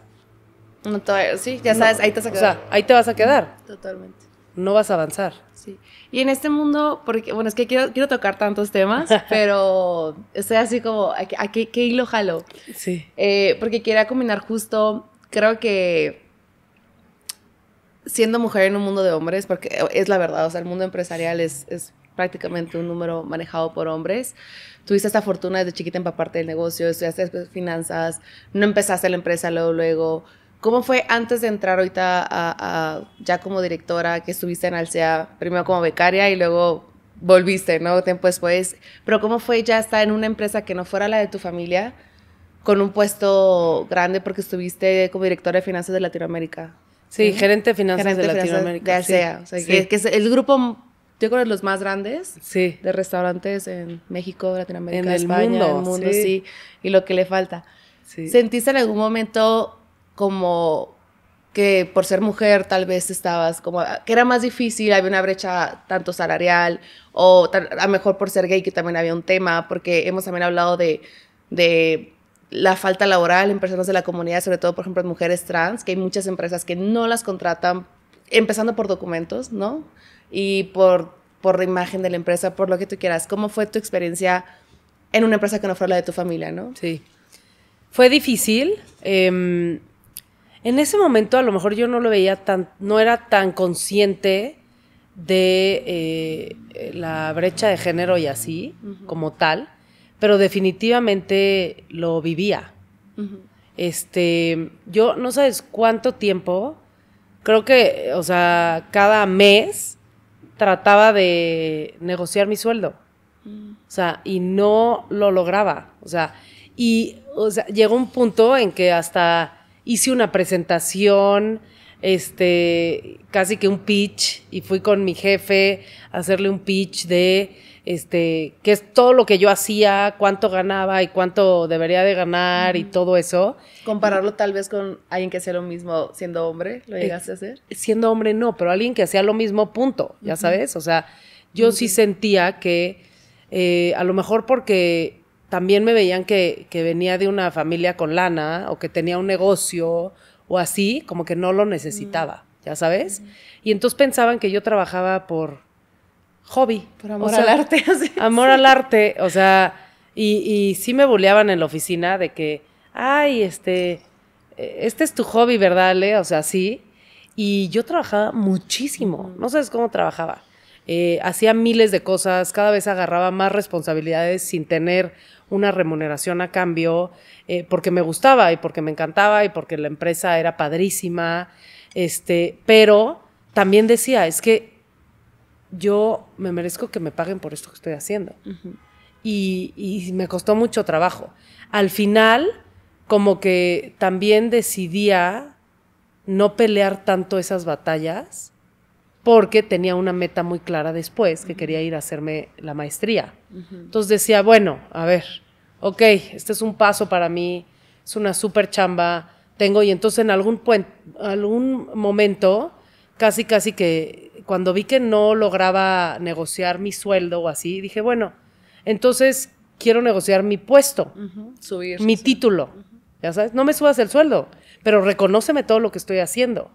No, sí, ya sabes, ahí te vas a quedar. O sea, ahí te vas a quedar. Totalmente no vas a avanzar. Sí. Y en este mundo, porque, bueno, es que quiero, quiero tocar tantos temas, pero estoy así como, ¿a, qué, hilo jalo? Sí. Eh, porque quería combinar justo, creo que siendo mujer en un mundo de hombres, porque es la verdad, o sea, el mundo empresarial es, prácticamente un número manejado por hombres. Tuviste esta fortuna desde chiquita en parte del negocio, estudiaste finanzas, no empezaste la empresa luego, luego ¿Cómo fue antes de entrar ahorita a, ya como directora que estuviste en Alsea, primero como becaria y luego volviste, ¿no? Tiempo después. Pero ¿cómo fue ya estar en una empresa que no fuera la de tu familia con un puesto grande porque estuviste como directora de finanzas de Latinoamérica? Sí, gerente de finanzas de, Latinoamérica. De Alsea, que, es el grupo, yo creo, de los más grandes de restaurantes en México, Latinoamérica, en España, el mundo, el mundo sí. Y lo que le falta. ¿Sentiste en algún momento como que por ser mujer tal vez estabas como que era más difícil, había una brecha tanto salarial o a a mejor por ser gay que también había un tema, porque hemos también hablado de, de la falta laboral en personas de la comunidad, sobre todo por ejemplo en mujeres trans, que hay muchas empresas que no las contratan, empezando por documentos, ¿no? Y por, por la imagen de la empresa, por lo que tú quieras. ¿Cómo fue tu experiencia en una empresa que no fuera la de tu familia, ¿no? Sí. Fue difícil. Eh en ese momento a lo mejor yo no lo veía tan, no era tan consciente de eh, la brecha de género y así, como tal, pero definitivamente lo vivía. Este, yo no sabes cuánto tiempo, creo que, o sea, cada mes trataba de negociar mi sueldo. Mm. O sea, y no lo lograba. O sea, y llegó un punto en que hasta hice una presentación, este, casi que un pitch, y fui con mi jefe a hacerle un pitch de este, qué es todo lo que yo hacía, cuánto ganaba y cuánto debería de ganar y todo eso. Compararlo tal vez con alguien que hacía lo mismo siendo hombre, ¿lo eh, llegaste a hacer? Siendo hombre no, pero alguien que hacía lo mismo, punto, ya sabes, o sea, yo sí sentía que eh, a lo mejor porque también me veían que, venía de una familia con lana o que tenía un negocio o así, como que no lo necesitaba, mm. ya sabes. Mm. Y entonces pensaban que yo trabajaba por hobby. Por amor al arte. amor al arte, o sea, y, y sí me buleaban en la oficina de que, ay, este, eh, este es tu hobby, ¿verdad, Ale? O sea, sí. Y yo trabajaba muchísimo, mm. no sabes cómo trabajaba. Eh, hacía miles de cosas, cada vez agarraba más responsabilidades sin tener una remuneración a cambio, eh, porque me gustaba y porque me encantaba y porque la empresa era padrísima, este, pero también decía, es que yo me merezco que me paguen por esto que estoy haciendo. y, y me costó mucho trabajo. Al final, como que también decidía no pelear tanto esas batallas porque tenía una meta muy clara después, que quería ir a hacerme la maestría. Entonces decía, bueno, a ver, ok, este es un paso para mí, es una super chamba, tengo, y entonces en algún, momento, casi, casi que cuando vi que no lograba negociar mi sueldo o así, dije, bueno, entonces quiero negociar mi puesto, mi título, ya sabes, no me subas el sueldo, pero reconóceme todo lo que estoy haciendo.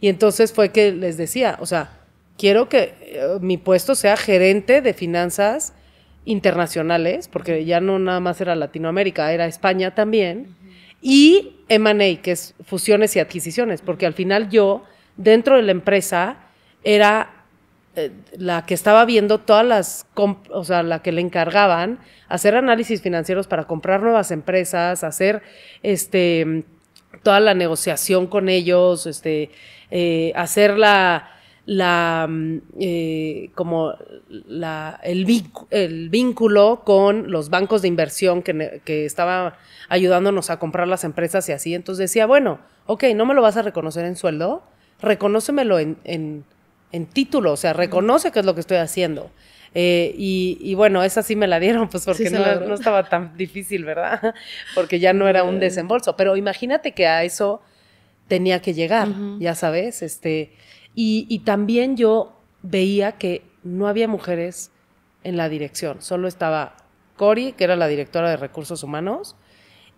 Y entonces fue que les decía, o sea, quiero que eh, mi puesto sea gerente de finanzas internacionales, porque ya no nada más era Latinoamérica, era España también, y M&A, que es fusiones y adquisiciones, porque al final yo, dentro de la empresa, era eh, la que estaba viendo todas las, o sea, la que le encargaban hacer análisis financieros para comprar nuevas empresas, hacer, este, toda la negociación con ellos, este, eh, hacer la, mm, eh, como la, el, el, vínculo con los bancos de inversión que, que, estaba ayudándonos a comprar las empresas y así. Entonces decía, bueno, ok, no me lo vas a reconocer en sueldo, reconócemelo en, en, título, o sea, reconoce qué es lo que estoy haciendo. Eh, y, bueno, esa sí me la dieron, pues porque no estaba tan difícil, ¿verdad? Porque ya no era un desembolso. Pero imagínate que a eso tenía que llegar, ya sabes, este, y, también yo veía que no había mujeres en la dirección, solo estaba Cori, que era la directora de recursos humanos,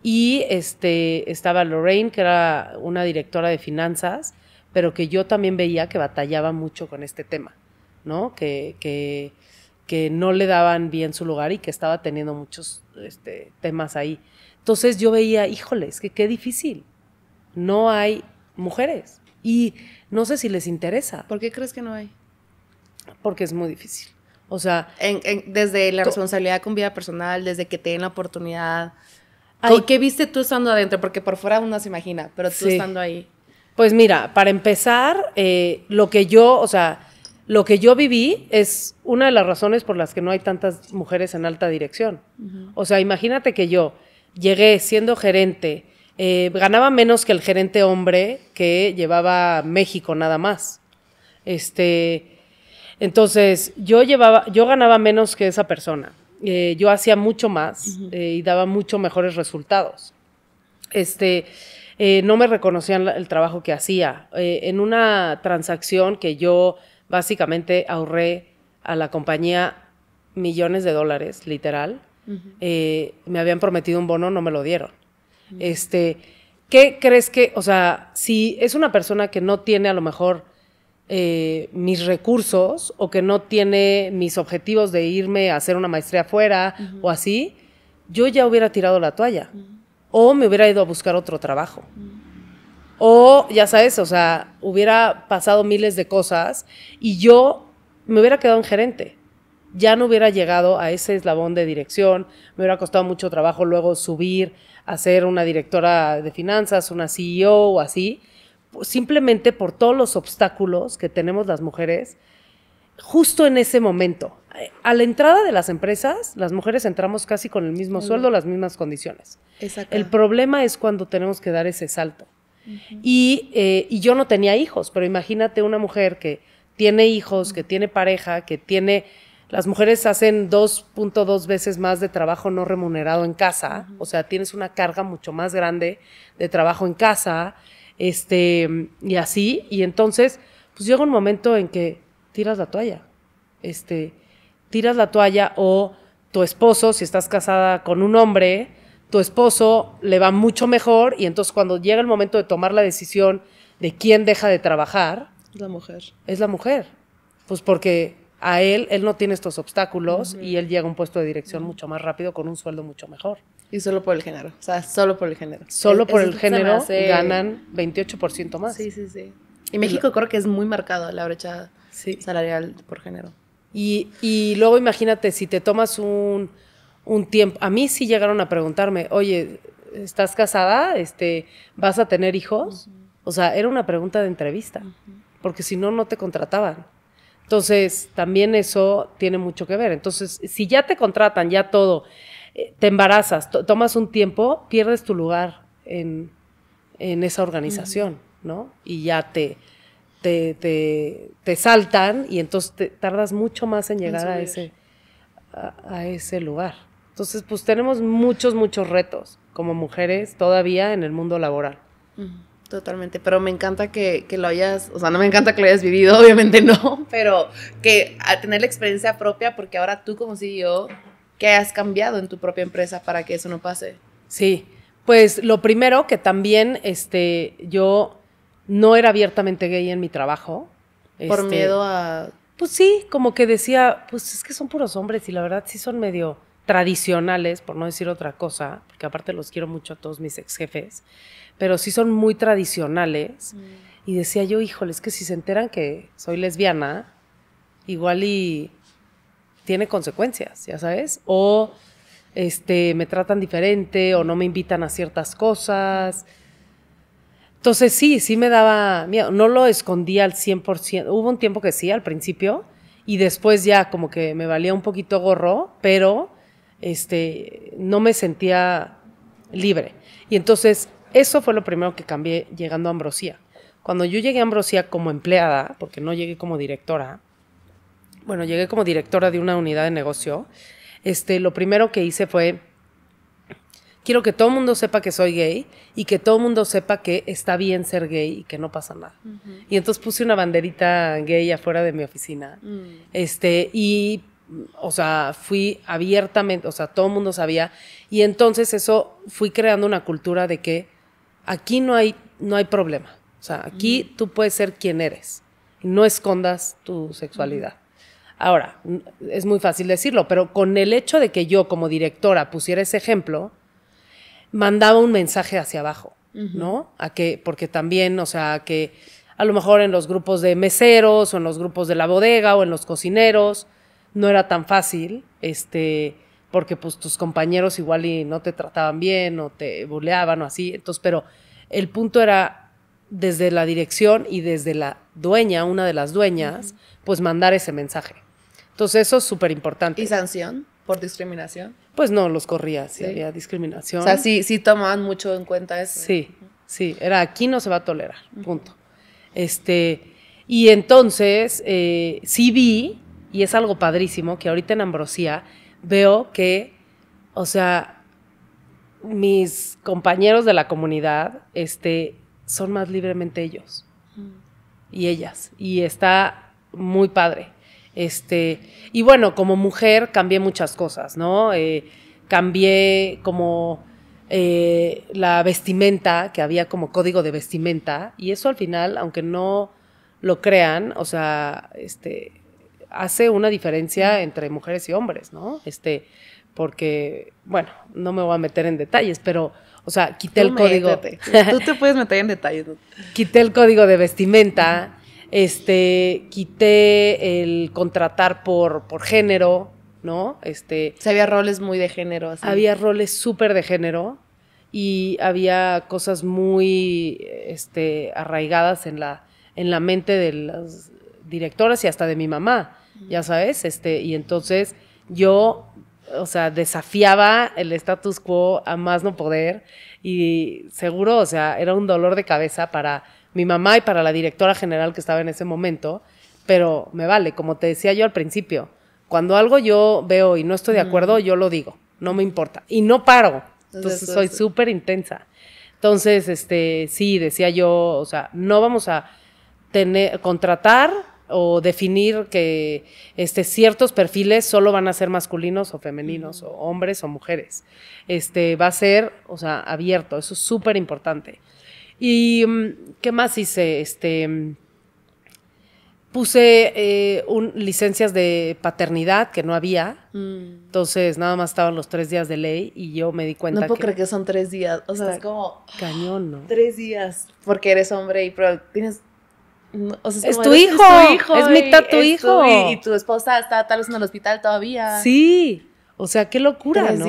y este, estaba Lorraine, que era una directora de finanzas, pero que yo también veía que batallaba mucho con este tema, ¿no? Que, que, que no le daban bien su lugar y que estaba teniendo muchos este, temas ahí. Entonces yo veía, híjole, es que qué difícil, no hay mujeres. Y no sé si les interesa. ¿Por qué crees que no hay? Porque es muy difícil. O sea, desde la responsabilidad con vida personal, desde que te den la oportunidad. Ay, ¿Qué viste tú estando adentro? Porque por fuera uno se imagina, pero tú estando ahí. Pues mira, para empezar, eh, lo que yo, o sea, lo que yo viví es una de las razones por las que no hay tantas mujeres en alta dirección. O sea, imagínate que yo llegué siendo gerente, eh, ganaba menos que el gerente hombre que llevaba México nada más. Este, entonces, yo, llevaba, yo ganaba menos que esa persona. Eh, yo hacía mucho más eh, y daba mucho mejores resultados. Este, no me reconocían el trabajo que hacía. en una transacción que yo básicamente ahorré a la compañía millones de dólares, literal, me habían prometido un bono, no me lo dieron. Este, ¿qué crees que, o sea, si es una persona que no tiene a lo mejor eh, mis recursos o que no tiene mis objetivos de irme a hacer una maestría afuera o así, yo ya hubiera tirado la toalla o me hubiera ido a buscar otro trabajo. O, ya sabes, o sea, hubiera pasado miles de cosas y yo me hubiera quedado en gerente ya no hubiera llegado a ese eslabón de dirección, me hubiera costado mucho trabajo luego subir a ser una directora de finanzas, una CEO o así, simplemente por todos los obstáculos que tenemos las mujeres justo en ese momento. A la entrada de las empresas, las mujeres entramos casi con el mismo sueldo, las mismas condiciones. Exacto. El problema es cuando tenemos que dar ese salto. y, eh, y yo no tenía hijos, pero imagínate una mujer que tiene hijos, que tiene pareja, que tiene las mujeres hacen 2.2 veces más de trabajo no remunerado en casa, o sea, tienes una carga mucho más grande de trabajo en casa, este, y así, y entonces, pues llega un momento en que tiras la toalla, este, tiras la toalla o tu esposo, si estás casada con un hombre, tu esposo le va mucho mejor y entonces cuando llega el momento de tomar la decisión de quién deja de trabajar, la mujer. Es la mujer. Pues porque a él, él no tiene estos obstáculos y él llega a un puesto de dirección mucho más rápido con un sueldo mucho mejor. Y solo por el género, o sea, solo por el género. Solo por el género ganan 28% más. Sí, sí, sí. Y México creo que es muy marcado la brecha salarial por género. Y, luego imagínate, si te tomas un, tiempo, a mí sí llegaron a preguntarme, oye, ¿estás casada? Este, ¿Vas a tener hijos? O sea, era una pregunta de entrevista, porque si no, no te contrataban. Entonces, también eso tiene mucho que ver. Entonces, si ya te contratan, ya todo, eh, te embarazas, tomas un tiempo, pierdes tu lugar en, esa organización, ¿no? Y ya te, te, te, te saltan y entonces te tardas mucho más en llegar a, ese, a, ese lugar. Entonces, pues tenemos muchos, muchos retos como mujeres todavía en el mundo laboral. Totalmente, pero me encanta que, lo hayas, o sea, no me encanta que lo hayas vivido, obviamente no, pero que al tener la experiencia propia, porque ahora tú como yo e ¿qué has cambiado en tu propia empresa para que eso no pase? Sí, pues lo primero que también, este, yo no era abiertamente gay en mi trabajo. Por este, miedo a... Pues sí, como que decía, pues es que son puros hombres y la verdad sí son medio tradicionales, por no decir otra cosa, porque aparte los quiero mucho a todos mis ex jefes pero sí son muy tradicionales. Mm. Y decía yo, híjole, es que si se enteran que soy lesbiana, igual y tiene consecuencias, ya sabes, o este, me tratan diferente o no me invitan a ciertas cosas. Entonces sí, sí me daba miedo, no lo escondía al 100%, hubo un tiempo que sí al principio y después ya como que me valía un poquito gorro, pero este, no me sentía libre. Y entonces eso fue lo primero que cambié llegando a Ambrosía. Cuando yo llegué a Ambrosía como empleada, porque no llegué como directora, bueno, llegué como directora de una unidad de negocio, este, lo primero que hice fue, quiero que todo el mundo sepa que soy gay y que todo el mundo sepa que está bien ser gay y que no pasa nada. Y entonces puse una banderita gay afuera de mi oficina. Mm. Este, y o sea, fui abiertamente, o sea, todo el mundo sabía. Y entonces eso, fui creando una cultura de que aquí no hay, no hay problema. O sea, aquí tú puedes ser quien eres. No escondas tu sexualidad. Ahora, es muy fácil decirlo, pero con el hecho de que yo como directora pusiera ese ejemplo, mandaba un mensaje hacia abajo, ¿no? A que, porque también, o sea, que a lo mejor en los grupos de meseros o en los grupos de la bodega o en los cocineros, no era tan fácil, este, porque pues tus compañeros igual y no te trataban bien o te buleaban o así. Entonces, pero el punto era desde la dirección y desde la dueña, una de las dueñas, pues mandar ese mensaje. Entonces eso es súper importante. ¿Y sanción por discriminación? Pues no, los corría si había discriminación. O sea, sí, sí tomaban mucho en cuenta eso. Sí, sí, era aquí no se va a tolerar, punto. Este, y entonces eh, sí vi, y es algo padrísimo, que ahorita en Ambrosía veo que, o sea, mis compañeros de la comunidad este, son más libremente ellos y ellas. Y está muy padre. Este, y bueno, como mujer cambié muchas cosas, ¿no? Eh, cambié como eh, la vestimenta, que había como código de vestimenta, y eso al final, aunque no lo crean, o sea, este, hace una diferencia entre mujeres y hombres, ¿no? Este, porque, bueno, no me voy a meter en detalles, pero, o sea, quité el código. Tú te puedes meter en detalles. quité el código de vestimenta, este, quité el contratar por, género, ¿no? Este, o sea, había roles muy de género. Había roles súper de género y había cosas muy este, arraigadas en la, en la mente de las directoras y hasta de mi mamá ya sabes, este, y entonces yo, o sea, desafiaba el status quo a más no poder y seguro, o sea, era un dolor de cabeza para mi mamá y para la directora general que estaba en ese momento, pero me vale, como te decía yo al principio, cuando algo yo veo y no estoy de acuerdo, yo lo digo, no me importa y no paro, entonces soy pues, súper intensa. Entonces, este, sí, decía yo, o sea, no vamos a tener, contratar o definir que este, ciertos perfiles solo van a ser masculinos o femeninos, o hombres o mujeres. Este, va a ser, o sea, abierto, eso es súper importante. ¿Y mm, qué más hice? Este, mm, puse eh, un, licencias de paternidad que no había, mm. entonces nada más estaban los tres días de ley y yo me di cuenta. No puedo que creer que son tres días, o sea, es como... Cañón, ¿no? Tres días, porque eres hombre y pero tienes es, tu hijo, es, mi hijo, mitad tu hijo. y, tu esposa está tal vez en el hospital todavía. Sí, o sea, qué locura, ¿no?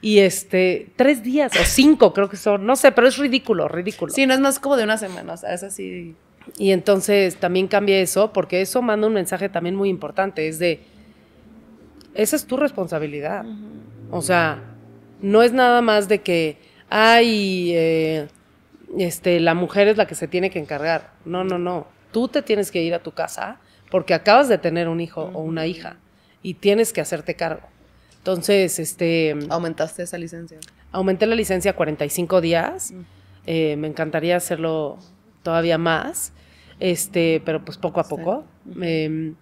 Y este, tres días o cinco creo que son, no sé, pero es ridículo, ridículo. Sí, no es más como de una semana, o sea, es así. Y entonces también cambia eso, porque eso manda un mensaje también muy importante, es de, esa es tu responsabilidad. O sea, no es nada más de que, ay, eh, este, la mujer es la que se tiene que encargar. No, no, no. Tú te tienes que ir a tu casa porque acabas de tener un hijo o una hija y tienes que hacerte cargo. Entonces, este... ¿Aumentaste esa licencia? Aumenté la licencia a 45 días. Eh, me encantaría hacerlo todavía más, este, pero pues poco a poco. Eh,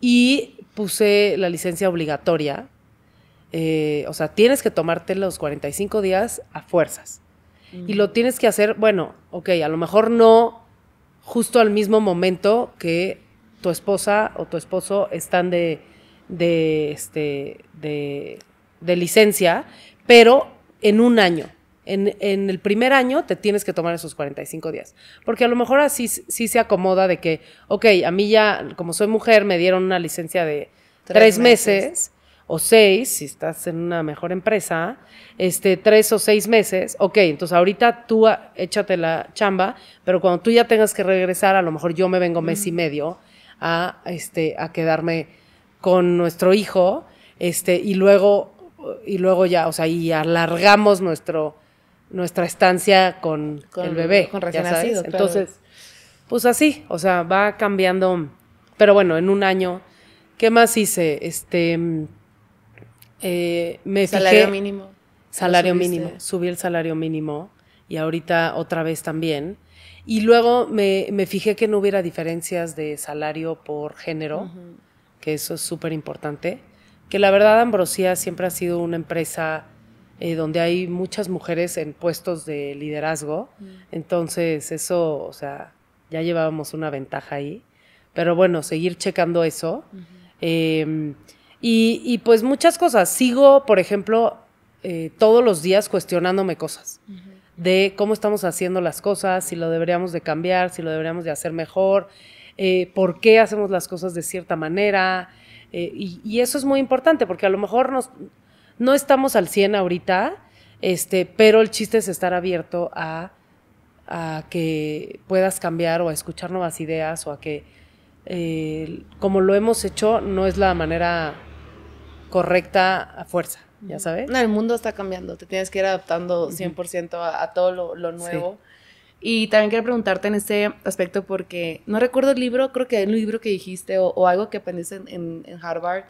y puse la licencia obligatoria. Eh, o sea, tienes que tomarte los 45 días a fuerzas. Y lo tienes que hacer, bueno, ok, a lo mejor no justo al mismo momento que tu esposa o tu esposo están de, de, este, de, de licencia, pero en un año. En, el primer año te tienes que tomar esos 45 días. Porque a lo mejor así sí se acomoda de que, ok, a mí ya, como soy mujer, me dieron una licencia de tres, meses o seis, si estás en una mejor empresa, este, tres o seis meses, ok, entonces ahorita tú ah, échate la chamba, pero cuando tú ya tengas que regresar, a lo mejor yo me vengo mes y medio a, este, a quedarme con nuestro hijo, este, y luego, y luego ya, o sea, y alargamos nuestro, nuestra estancia con, el bebé. Con recién Entonces, pues así, o sea, va cambiando, pero bueno, en un año, ¿qué más hice? Este eh, me salario mínimo. Salario mínimo. Subí el salario mínimo y ahorita otra vez también. Y luego me, fijé que no hubiera diferencias de salario por género, que eso es súper importante. Que la verdad Ambrosía siempre ha sido una empresa eh, donde hay muchas mujeres en puestos de liderazgo. Mm. Entonces eso, o sea, ya llevábamos una ventaja ahí. Pero bueno, seguir checando eso. Y, pues muchas cosas. Sigo, por ejemplo, eh, todos los días cuestionándome cosas de cómo estamos haciendo las cosas, si lo deberíamos de cambiar, si lo deberíamos de hacer mejor, eh, por qué hacemos las cosas de cierta manera. Eh, y, eso es muy importante porque a lo mejor nos, no estamos al 100 ahorita, este, pero el chiste es estar abierto a, a que puedas cambiar o a escuchar nuevas ideas o a que como lo hemos hecho no es la manera correcta a fuerza, ¿ya sabes? No, el mundo está cambiando, te tienes que ir adaptando 100% a, todo lo, nuevo. Y también quiero preguntarte en este aspecto porque no recuerdo el libro, creo que el libro que dijiste o, algo que aprendiste en, en, Harvard,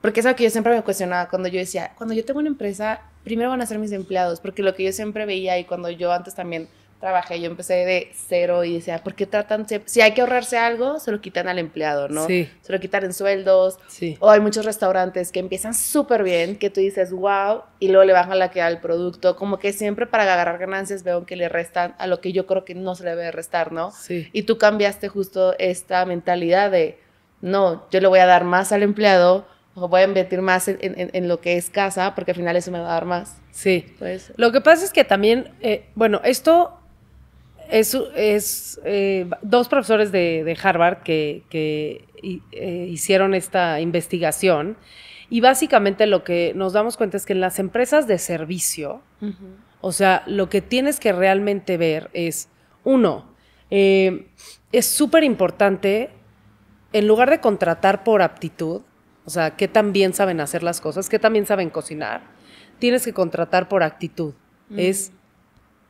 porque es algo que yo siempre me cuestionaba cuando yo decía, cuando yo tengo una empresa, primero van a ser mis empleados, porque lo que yo siempre veía y cuando yo antes también trabajé, yo empecé de cero y decía, ¿por qué tratan? Si hay que ahorrarse algo, se lo quitan al empleado, ¿no? Sí. Se lo quitan en sueldos. Sí. O hay muchos restaurantes que empiezan súper bien, que tú dices, wow, y luego le bajan la queda al producto. Como que siempre para agarrar ganancias veo que le restan a lo que yo creo que no se le debe restar, ¿no? Sí. Y tú cambiaste justo esta mentalidad de, no, yo le voy a dar más al empleado o voy a invertir más en, lo que es casa, porque al final eso me va a dar más. Sí. Pues, lo que pasa es que también, eh, bueno, esto es, es eh, dos profesores de, de Harvard que, que eh, hicieron esta investigación y básicamente lo que nos damos cuenta es que en las empresas de servicio, o sea, lo que tienes que realmente ver es, uno, eh, es súper importante, en lugar de contratar por aptitud, o sea, que también saben hacer las cosas, que también saben cocinar, tienes que contratar por actitud. Es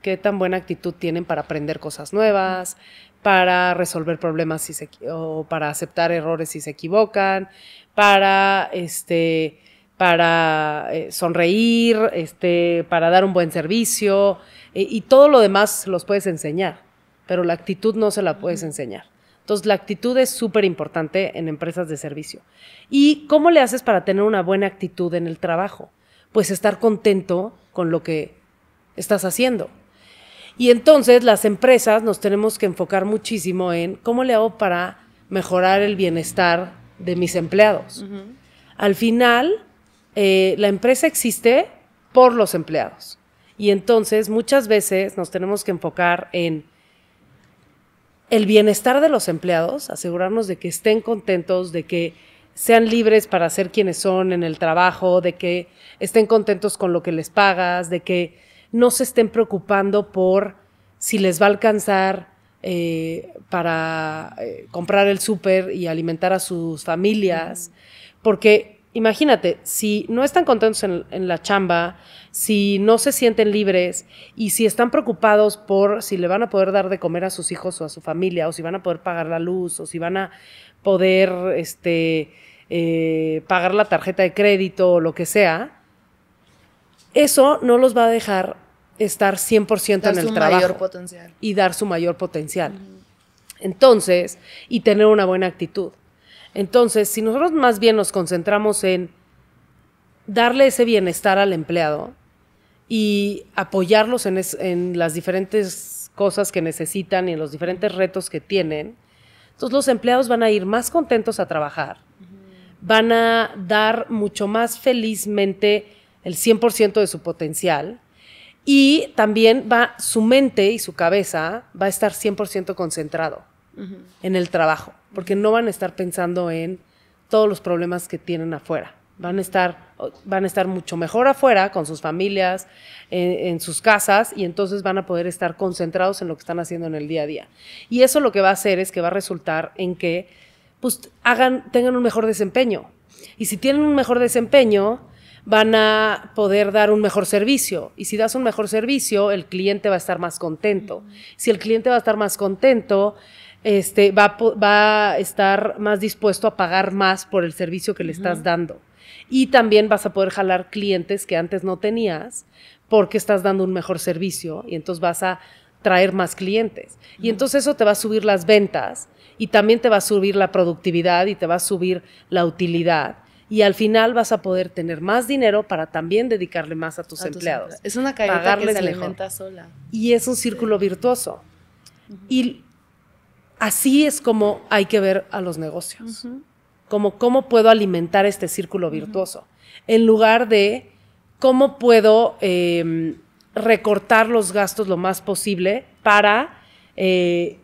qué tan buena actitud tienen para aprender cosas nuevas, para resolver problemas o para aceptar errores si se equivocan, para este, eh, sonreír, este, para dar un buen servicio eh, y todo lo demás los puedes enseñar, pero la actitud no se la puedes enseñar. Entonces, la actitud es súper importante en empresas de servicio. ¿Y cómo le haces para tener una buena actitud en el trabajo? Pues estar contento con lo que estás haciendo. Y entonces las empresas nos tenemos que enfocar muchísimo en cómo le hago para mejorar el bienestar de mis empleados. Al final, eh, la empresa existe por los empleados. Y entonces muchas veces nos tenemos que enfocar en el bienestar de los empleados, asegurarnos de que estén contentos, de que sean libres para ser quienes son en el trabajo, de que estén contentos con lo que les pagas, de que no se estén preocupando por si les va a alcanzar eh, para eh, comprar el súper y alimentar a sus familias, porque imagínate, si no están contentos en, la chamba, si no se sienten libres y si están preocupados por si le van a poder dar de comer a sus hijos o a su familia, o si van a poder pagar la luz, o si van a poder este, eh, pagar la tarjeta de crédito o lo que sea, eso no los va a dejar estar 100% en el trabajo. Y dar su mayor potencial. Entonces, y tener una buena actitud. Entonces, si nosotros más bien nos concentramos en darle ese bienestar al empleado y apoyarlos en, las diferentes cosas que necesitan y en los diferentes retos que tienen, entonces los empleados van a ir más contentos a trabajar, van a dar mucho más felizmente el 100% de su potencial y también va su mente y su cabeza va a estar 100% concentrado en el trabajo, porque no van a estar pensando en todos los problemas que tienen afuera. Van a estar, van a estar mucho mejor afuera con sus familias, en, en sus casas, y entonces van a poder estar concentrados en lo que están haciendo en el día a día. Y eso lo que va a hacer es que va a resultar en que pues, hagan, tengan un mejor desempeño. Y si tienen un mejor desempeño, van a poder dar un mejor servicio. Y si das un mejor servicio, el cliente va a estar más contento. Si el cliente va a estar más contento, este, va, a estar más dispuesto a pagar más por el servicio que le estás dando. Y también vas a poder jalar clientes que antes no tenías porque estás dando un mejor servicio y entonces vas a traer más clientes. Y entonces eso te va a subir las ventas y también te va a subir la productividad y te va a subir la utilidad y al final vas a poder tener más dinero para también dedicarle más a tus, empleados. es una cadena que se alimenta sola. Y es un círculo virtuoso. Y así es como hay que ver a los negocios. Como cómo puedo alimentar este círculo virtuoso. En lugar de cómo puedo em, recortar los gastos lo más posible para eh,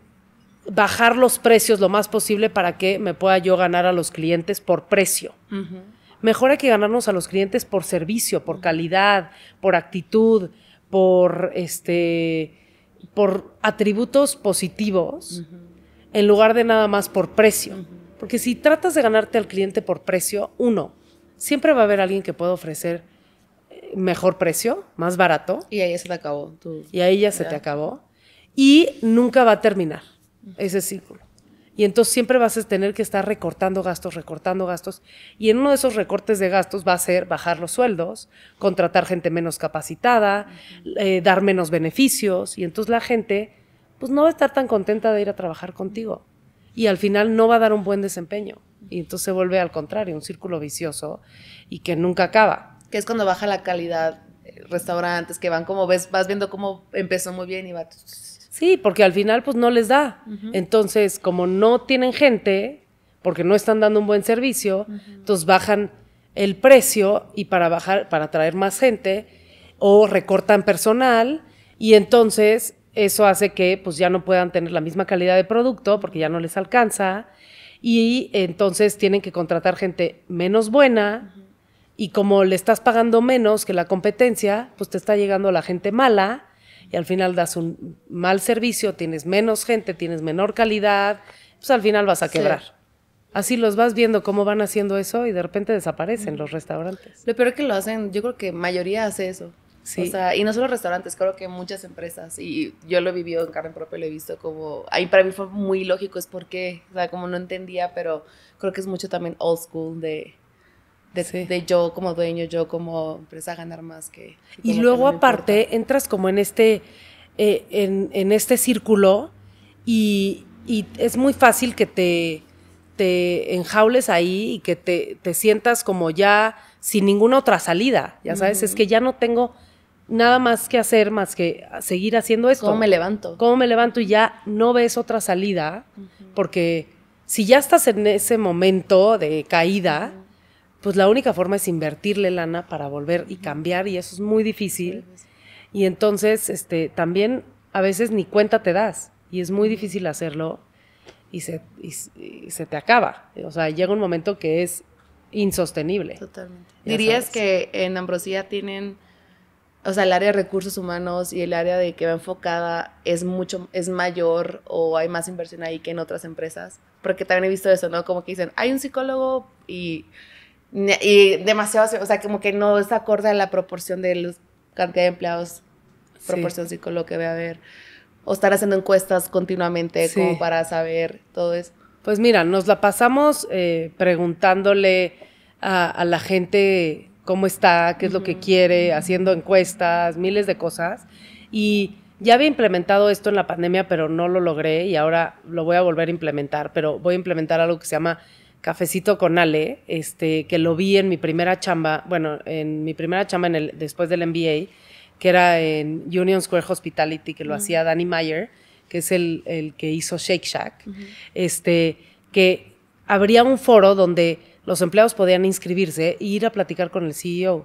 bajar los precios lo más posible para que me pueda yo ganar a los clientes por precio. Mejor hay que ganarnos a los clientes por servicio, por calidad, por actitud, por este por atributos positivos en lugar de nada más por precio. Porque si tratas de ganarte al cliente por precio, uno, siempre va a haber alguien que pueda ofrecer eh, mejor precio, más barato. Y ahí ya se te acabó. Y ahí ya se te acabó. Y nunca va a terminar ese círculo. Y entonces siempre vas a tener que estar recortando gastos, recortando gastos. Y en uno de esos recortes de gastos va a ser bajar los sueldos, contratar gente menos capacitada, eh, dar menos beneficios. Y entonces la gente pues no va a estar tan contenta de ir a trabajar contigo. Y al final no va a dar un buen desempeño. Y entonces se vuelve al contrario, un círculo vicioso y que nunca acaba. Que es cuando baja la calidad, eh, restaurantes que van como ves, vas viendo cómo empezó muy bien y va Sí, porque al final pues no les da. Entonces, como no tienen gente, porque no están dando un buen servicio, entonces bajan el precio y para bajar, para atraer más gente, o recortan personal, y entonces eso hace que pues ya no puedan tener la misma calidad de producto porque ya no les alcanza, y entonces tienen que contratar gente menos buena, y como le estás pagando menos que la competencia, pues te está llegando la gente mala, y al final das un mal servicio, tienes menos gente, tienes menor calidad, pues al final vas a quebrar. Así los vas viendo cómo van haciendo eso y de repente desaparecen los restaurantes. Lo peor que lo hacen, yo creo que mayoría hace eso. Sí. O sea, y no solo restaurantes, creo que muchas empresas, y yo lo he vivido en carne propia, lo he visto como, ahí para mí fue muy lógico, es porque, o sea, como no entendía, pero creo que es mucho también old school de, de, yo como dueño, yo como empresa ganar más que... y luego aparte entras como en este, eh, en, este círculo y, es muy fácil que te, te enjaules ahí y que te, sientas como ya sin ninguna otra salida, ya sabes, es que ya no tengo nada más que hacer más que seguir haciendo esto. ¿Cómo me levanto? ¿Cómo me levanto? Y ya no ves otra salida, porque si ya estás en ese momento de caída, pues la única forma es invertirle lana para volver y cambiar y eso es muy difícil. Y entonces, este, también a veces ni cuenta te das y es muy difícil hacerlo y se, se te acaba. O sea, llega un momento que es insostenible. Totalmente. ¿Dirías que en Ambrosía tienen, o sea, el área de recursos humanos y el área de que va enfocada es mucho, es mayor o hay más inversión ahí que en otras empresas? Porque también he visto eso, ¿no? Como que dicen, hay un psicólogo y y demasiado, o sea, como que no es acorde a la proporción de la cantidad de empleados, proporción psicológica que va a haber. O estar haciendo encuestas continuamente como para saber todo eso. Pues mira, nos la pasamos eh, preguntándole a, la gente cómo está, qué es lo que quiere, haciendo encuestas, miles de cosas. Y ya había implementado esto en la pandemia, pero no lo logré y ahora lo voy a volver a implementar, pero voy a implementar algo que se llama Cafecito con Ale, este, que lo vi en mi primera chamba, bueno, en mi primera chamba en el, después del MBA, que era en Union Square Hospitality, que lo hacía Danny Meyer, que es el, el que hizo Shake Shack, este, que habría un foro donde los empleados podían inscribirse e ir a platicar con el CEO.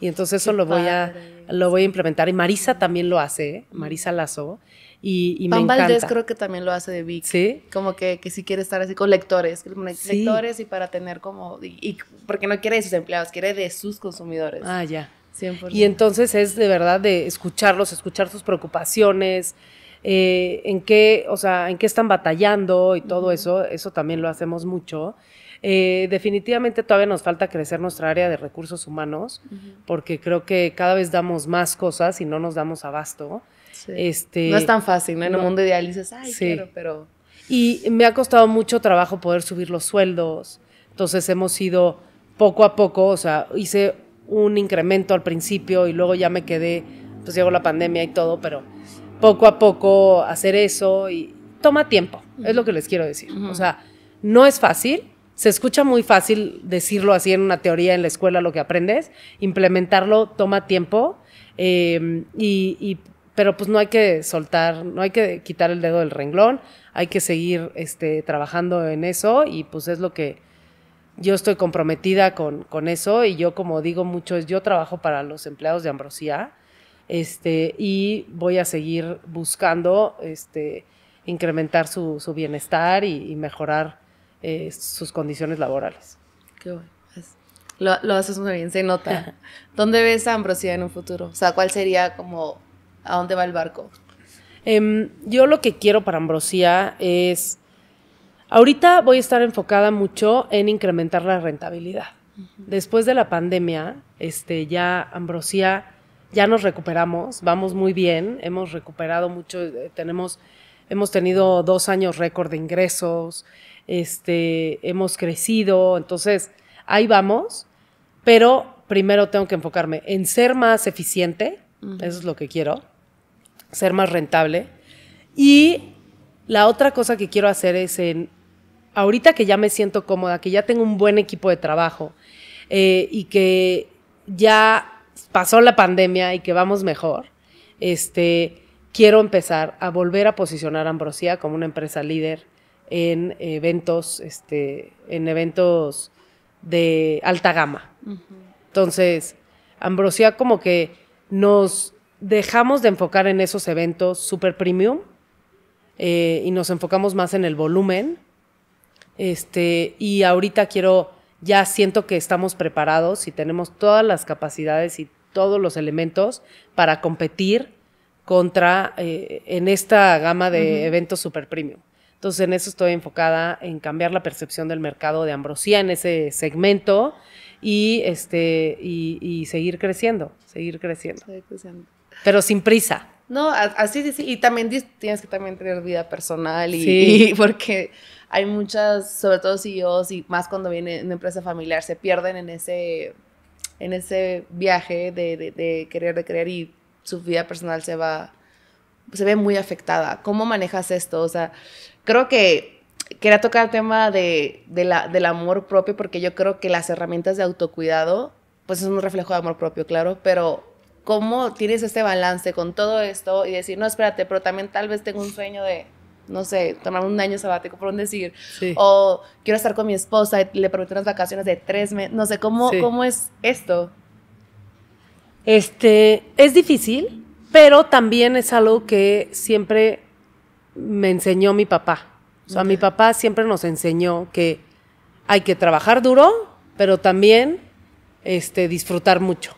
Y entonces eso lo voy, a, lo voy a implementar. Y Marisa también lo hace, Marisa Lazo. Y, me creo que también lo hace de Vic. Sí. Como que, que sí quiere estar así con lectores, lectores y para tener como, y, porque no quiere de sus empleados, quiere de sus consumidores. Ah, ya. 100%. Y entonces es de verdad de escucharlos, escuchar sus preocupaciones, eh, en qué, o sea, en qué están batallando y todo eso, eso también lo hacemos mucho. Eh, definitivamente todavía nos falta crecer nuestra área de recursos humanos, porque creo que cada vez damos más cosas y no nos damos abasto. Este, no es tan fácil, ¿no? En el mundo ideal dices, ay, pero... Y me ha costado mucho trabajo poder subir los sueldos. Entonces hemos ido poco a poco, o sea, hice un incremento al principio y luego ya me quedé, pues llegó la pandemia y todo, pero poco a poco hacer eso y toma tiempo, es lo que les quiero decir. O sea, no es fácil, se escucha muy fácil decirlo así en una teoría en la escuela, lo que aprendes, implementarlo toma tiempo eh, y, y pero pues no hay que soltar, no hay que quitar el dedo del renglón, hay que seguir este, trabajando en eso y pues es lo que yo estoy comprometida con, eso y yo como digo mucho es yo trabajo para los empleados de Ambrosía este, y voy a seguir buscando este, incrementar su, bienestar y, mejorar eh, sus condiciones laborales. Qué bueno. Pues, lo, lo haces muy bien, se nota. ¿Dónde ves a Ambrosía en un futuro? O sea, ¿cuál sería como a dónde va el barco. Em, yo lo que quiero para Ambrosía es, ahorita voy a estar enfocada mucho en incrementar la rentabilidad. Después de la pandemia, este, ya Ambrosía, ya nos recuperamos, vamos muy bien, hemos recuperado mucho, eh, tenemos, hemos tenido dos años récord de ingresos, este, hemos crecido, entonces ahí vamos, pero primero tengo que enfocarme en ser más eficiente, eso es lo que quiero. Ser más rentable. Y la otra cosa que quiero hacer es en, ahorita que ya me siento cómoda, que ya tengo un buen equipo de trabajo eh, y que ya pasó la pandemia y que vamos mejor, este, quiero empezar a volver a posicionar a Ambrosía como una empresa líder en eventos, este, en eventos de alta gama. Entonces, Ambrosía como que nos dejamos de enfocar en esos eventos super premium eh, y nos enfocamos más en el volumen. Este, y ahorita quiero, ya siento que estamos preparados y tenemos todas las capacidades y todos los elementos para competir contra eh, en esta gama de eventos super premium. Entonces en eso estoy enfocada en cambiar la percepción del mercado de Ambrosía en ese segmento y, este, y, seguir creciendo, seguir creciendo. Pero sin prisa. No, así, sí, sí. Y también tienes que también tener vida personal y, sí. porque hay muchas, sobre todo CEOs y más cuando viene una empresa familiar, se pierden en ese, en ese viaje de, de, de querer, de crear y su vida personal se va, se ve muy afectada. ¿Cómo manejas esto? O sea, creo que quería tocar el tema de, la, del amor propio porque yo creo que las herramientas de autocuidado, pues es un reflejo de amor propio, claro, pero ¿cómo tienes este balance con todo esto y decir, no, espérate, pero también tal vez tengo un sueño de, no sé, tomar un año sabático, por un decir, o quiero estar con mi esposa y le prometo unas vacaciones de tres meses, no sé, ¿cómo, ¿cómo es esto? Este, es difícil, pero también es algo que siempre me enseñó mi papá. O mi papá siempre nos enseñó que hay que trabajar duro, pero también este, disfrutar mucho.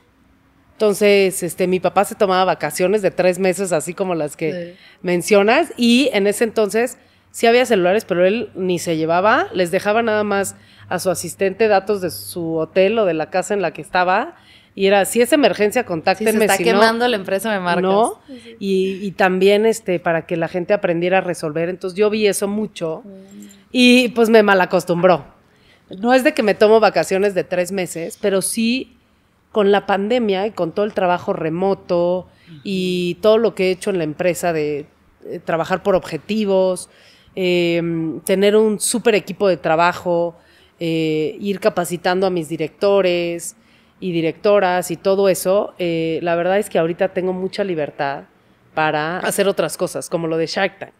Entonces, este, mi papá se tomaba vacaciones de tres meses, así como las que mencionas, y en ese entonces sí había celulares, pero él ni se llevaba, les dejaba nada más a su asistente datos de su hotel o de la casa en la que estaba, y era, si es emergencia, contáctenme. Si se está quemando la empresa, me marcas. Y, también este, para que la gente aprendiera a resolver. Entonces yo vi eso mucho y pues me malacostumbró. No es de que me tomo vacaciones de tres meses, pero sí con la pandemia y con todo el trabajo remoto y todo lo que he hecho en la empresa de eh, trabajar por objetivos, em, tener un súper equipo de trabajo, eh, ir capacitando a mis directores, y directoras y todo eso, eh, la verdad es que ahorita tengo mucha libertad para hacer otras cosas, como lo de Shark Tank.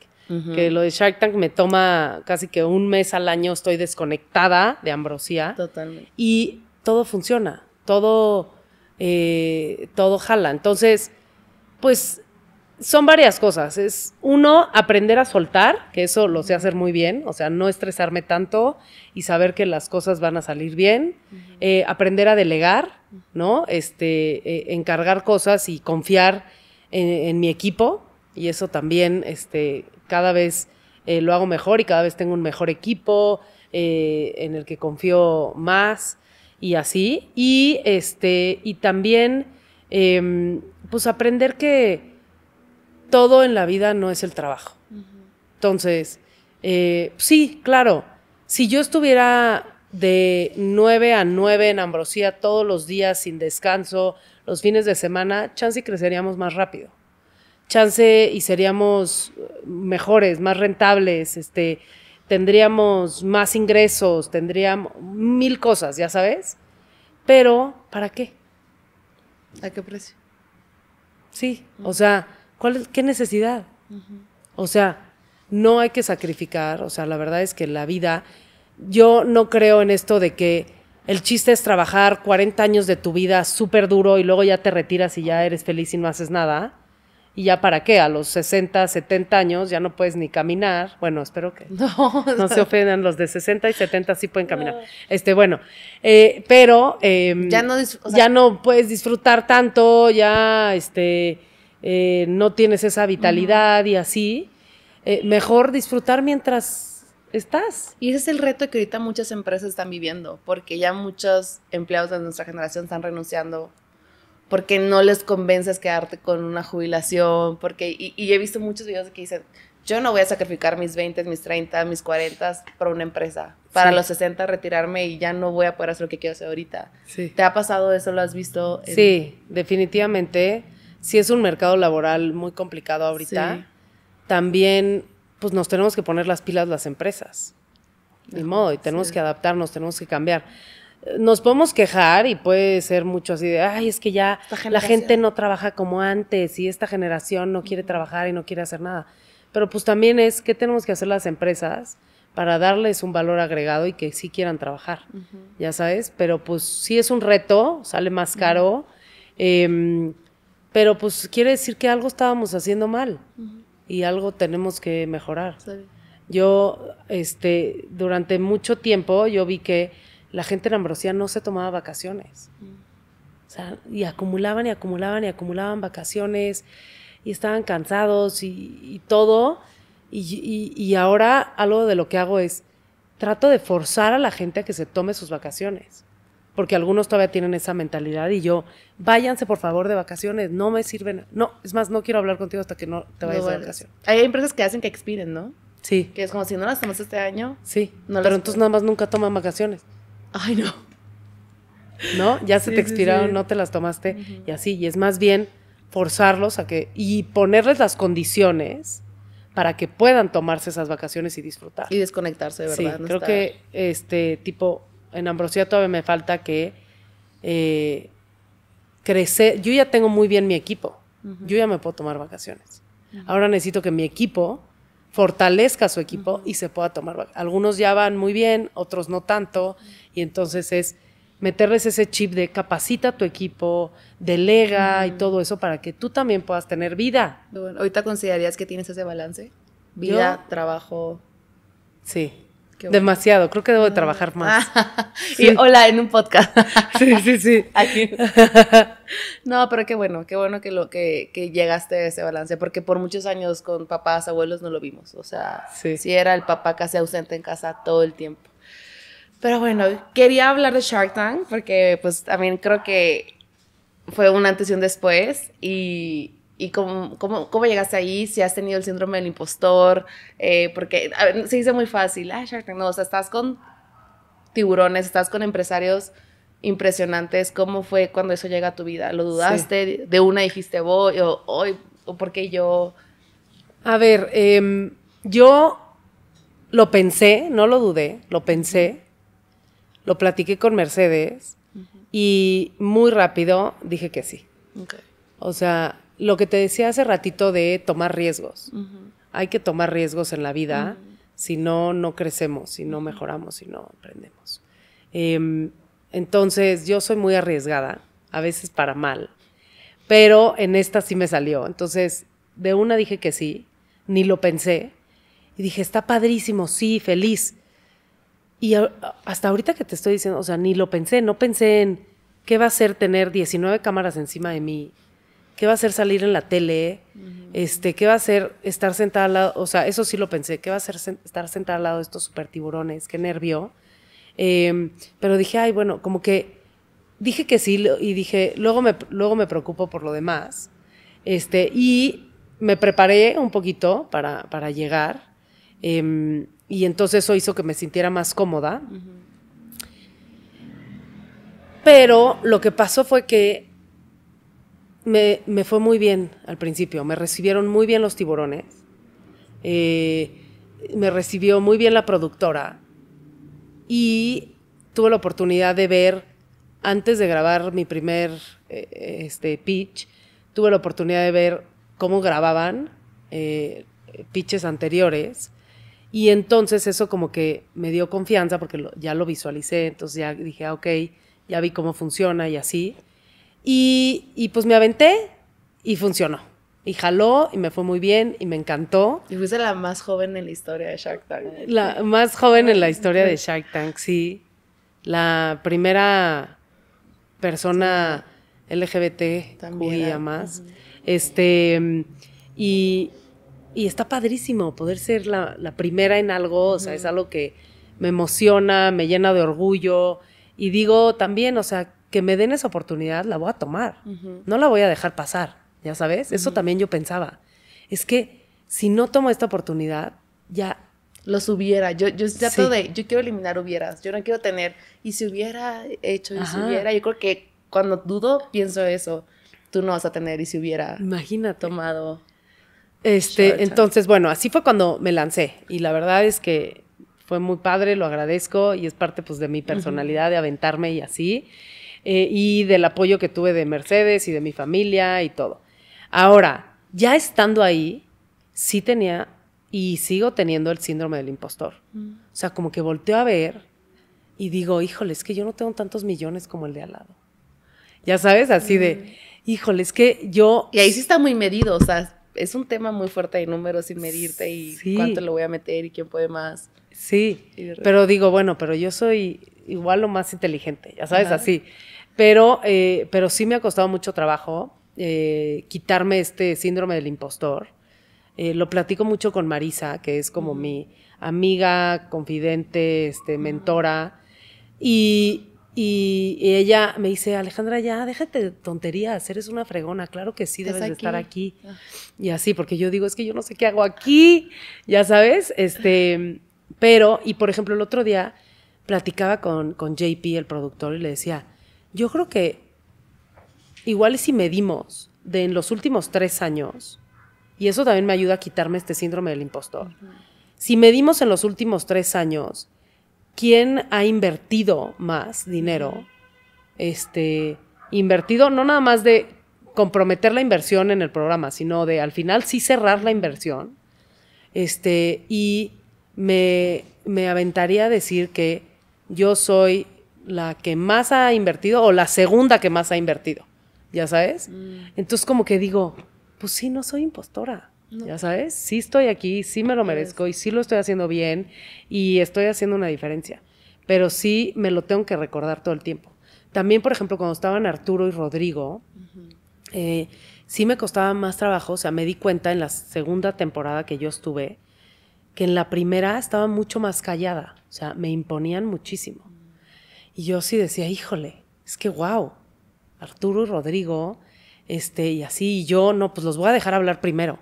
Que lo de Shark Tank me toma casi que un mes al año, estoy desconectada de Ambrosía. Totalmente. Y todo funciona, todo, eh, todo jala. Entonces, pues son varias cosas. Es uno, aprender a soltar, que eso lo sé hacer muy bien, o sea, no estresarme tanto y saber que las cosas van a salir bien. Eh, aprender a delegar, ¿no? Este, eh, encargar cosas y confiar en, mi equipo. Y eso también, este, cada vez eh, lo hago mejor y cada vez tengo un mejor equipo en el que confío más y así. Y este, y también, em, pues aprender que todo en la vida no es el trabajo. Entonces, eh, sí, claro, si yo estuviera de 9 a 9 en Ambrosía todos los días sin descanso, los fines de semana, chance y creceríamos más rápido. Chance y seríamos eh, mejores, más rentables, este, tendríamos más ingresos, tendríamos mil cosas, ya sabes. Pero, ¿para qué? ¿A qué precio? Sí, o sea, ¿Qué necesidad? O sea, no hay que sacrificar, o sea, la verdad es que la vida, yo no creo en esto de que el chiste es trabajar 40 años de tu vida súper duro y luego ya te retiras y ya eres feliz y no haces nada. ¿Y ya para qué? A los 60, 70 años ya no puedes ni caminar. Bueno, espero que no, no se ofendan. Los de 60 y 70 sí pueden caminar. Este, bueno, eh, pero em, ya, no, ya no puedes disfrutar tanto, ya este eh, no tienes esa vitalidad y así, eh, mejor disfrutar mientras estás. Y ese es el reto que ahorita muchas empresas están viviendo, porque ya muchos empleados de nuestra generación están renunciando porque no les convences quedarte con una jubilación, porque, y, he visto muchos videos que dicen, yo no voy a sacrificar mis 20, mis 30, mis 40 para una empresa. Para los 60 retirarme y ya no voy a poder hacer lo que quiero hacer ahorita. Sí. ¿Te ha pasado eso? ¿Lo has visto? Sí, definitivamente si es un mercado laboral muy complicado ahorita, también pues nos tenemos que poner las pilas las empresas. Ni modo, y tenemos que adaptarnos, tenemos que cambiar. Nos podemos quejar y puede ser mucho así de, ay, es que ya la gente no trabaja como antes y esta generación no quiere trabajar y no quiere hacer nada. Pero pues también es que tenemos que hacer las empresas para darles un valor agregado y que sí quieran trabajar, ya sabes, pero pues sí es un reto, sale más caro. Pero pues quiere decir que algo estábamos haciendo mal y algo tenemos que mejorar. Yo, este, durante mucho tiempo yo vi que la gente en Ambrosía no se tomaba vacaciones. O sea, y acumulaban y acumulaban y acumulaban vacaciones y estaban cansados y, todo. y ahora algo de lo que hago es, trato de forzar a la gente a que se tome sus vacaciones porque algunos todavía tienen esa mentalidad y yo, váyanse por favor de vacaciones, no me sirven, no, es más, no quiero hablar contigo hasta que no te vayas de vacaciones. Hay empresas que hacen que expiren, ¿no? Sí. Que es como si no las tomas este año. Sí, pero entonces nada más nunca toman vacaciones. Ay, no. ¿No? Ya se te expiraron, no te las tomaste y así, y es más bien forzarlos a que, y ponerles las condiciones para que puedan tomarse esas vacaciones y disfrutar. Y desconectarse, de verdad. Sí, creo que este tipo en Ambrosía todavía me falta que eh, crecer. Yo ya tengo muy bien mi equipo. Yo ya me puedo tomar vacaciones. Ahora necesito que mi equipo fortalezca su equipo y se pueda tomar vacaciones. Algunos ya van muy bien, otros no tanto. Y entonces es meterles ese chip de capacita tu equipo, delega y todo eso para que tú también puedas tener vida. ¿Ahorita considerarías que tienes ese balance? Vida, trabajo. Sí. Demasiado, creo que debo de ah. trabajar más. y hola, en un podcast. sí, sí, sí. Aquí. No, pero qué bueno, qué bueno que, lo, que, llegaste a ese balance, porque por muchos años con papás, abuelos no lo vimos. O sea, sí. era el papá casi ausente en casa todo el tiempo. Pero bueno, quería hablar de Shark Tank, porque pues también creo que fue un antes y un después. Y y cómo, llegaste ahí, si has tenido el síndrome del impostor, eh, porque se dice muy fácil, no, o sea, estás con tiburones, estás con empresarios impresionantes, ¿cómo fue cuando eso llega a tu vida? ¿Lo dudaste? ¿De una dijiste voy o hoy o por qué yo? A ver, em, yo lo pensé, no lo dudé, lo pensé, lo platiqué con Mercedes y muy rápido dije que sí. O sea, lo que te decía hace ratito de tomar riesgos. Hay que tomar riesgos en la vida, si no, no crecemos, si no mejoramos, si no aprendemos. Em, entonces, yo soy muy arriesgada, a veces para mal, pero en esta sí me salió. Entonces, de una dije que sí, ni lo pensé, y dije, está padrísimo, sí, feliz. Y hasta ahorita que te estoy diciendo, o sea, ni lo pensé, no pensé en qué va a ser tener 19 cámaras encima de mí, ¿Qué va a hacer salir en la tele? este, ¿Qué va a hacer estar sentada al lado? O sea, eso sí lo pensé. ¿Qué va a ser estar sentada al lado de estos super tiburones? Qué nervio. Em, pero dije, ay, bueno, como que dije que sí y dije, luego me, luego me preocupo por lo demás. Este, y me preparé un poquito para, llegar. Em, y entonces eso hizo que me sintiera más cómoda. Pero lo que pasó fue que me, fue muy bien al principio, me recibieron muy bien los tiburones, eh, me recibió muy bien la productora y tuve la oportunidad de ver, antes de grabar mi primer eh, este, pitch, tuve la oportunidad de ver cómo grababan eh, pitches anteriores y entonces eso como que me dio confianza porque ya lo visualicé, entonces ya dije, ah, ok, ya vi cómo funciona y así. Y, pues me aventé y funcionó. Y jaló y me fue muy bien y me encantó. Y fuiste la más joven en la historia de Shark Tank. La más joven en la historia de Shark Tank, sí. La primera persona LGBT También, más. Este, y, está padrísimo poder ser la, primera en algo, o sea, es algo que me emociona, me llena de orgullo. Y digo también, o sea, que me den esa oportunidad, la voy a tomar. No la voy a dejar pasar, ya sabes. Eso también yo pensaba. Es que si no tomo esta oportunidad, ya... Los hubiera. Yo, yo ya Yo quiero eliminar hubieras. Yo no quiero tener... Y si hubiera hecho, y si hubiera... Yo creo que cuando dudo, pienso eso. Tú no vas a tener y si hubiera... imagina Tomado... Este, entonces, bueno, así fue cuando me lancé. Y la verdad es que fue muy padre, lo agradezco y es parte pues de mi personalidad de aventarme y así. Eh, y del apoyo que tuve de Mercedes y de mi familia y todo. Ahora, ya estando ahí, sí tenía y sigo teniendo el síndrome del impostor. Mm. O sea, como que volteo a ver y digo, híjole, es que yo no tengo tantos millones como el de al lado. Ya sabes, así de, mm. híjole, es que yo... Y ahí sí está muy medido, o sea, es un tema muy fuerte de números y medirte y cuánto lo voy a meter y quién puede más. Sí, pero digo, bueno, pero yo soy igual lo más inteligente, ya sabes, así. Pero, eh, pero sí me ha costado mucho trabajo eh, quitarme este síndrome del impostor. Eh, lo platico mucho con Marisa, que es como mi amiga, confidente, este, mentora. Y, ella me dice, Alejandra, ya, déjate de tonterías, eres una fregona, claro que sí, debes de estar aquí. Ah. Y así, porque yo digo, es que yo no sé qué hago aquí, ya sabes, este, pero, y por ejemplo, el otro día platicaba con, con JP, el productor, y le decía, yo creo que igual si medimos de en los últimos tres años, y eso también me ayuda a quitarme este síndrome del impostor, si medimos en los últimos tres años quién ha invertido más dinero, este, invertido no nada más de comprometer la inversión en el programa, sino de al final sí cerrar la inversión, este, y me aventaría a decir que yo soy la que más ha invertido o la segunda que más ha invertido, ya sabes. Mm. Entonces como que digo, pues sí, no soy impostora. Ya sabes, sí estoy aquí, sí me lo merezco y sí lo estoy haciendo bien y estoy haciendo una diferencia, pero sí me lo tengo que recordar todo el tiempo. También, por ejemplo, cuando estaban Arturo y Rodrigo, eh, sí me costaba más trabajo, o sea, me di cuenta en la segunda temporada que yo estuve, que en la primera estaba mucho más callada, o sea, me imponían muchísimo. Y yo sí decía, híjole, es que wow, Arturo y Rodrigo, este, y así, y yo, no, pues los voy a dejar hablar primero.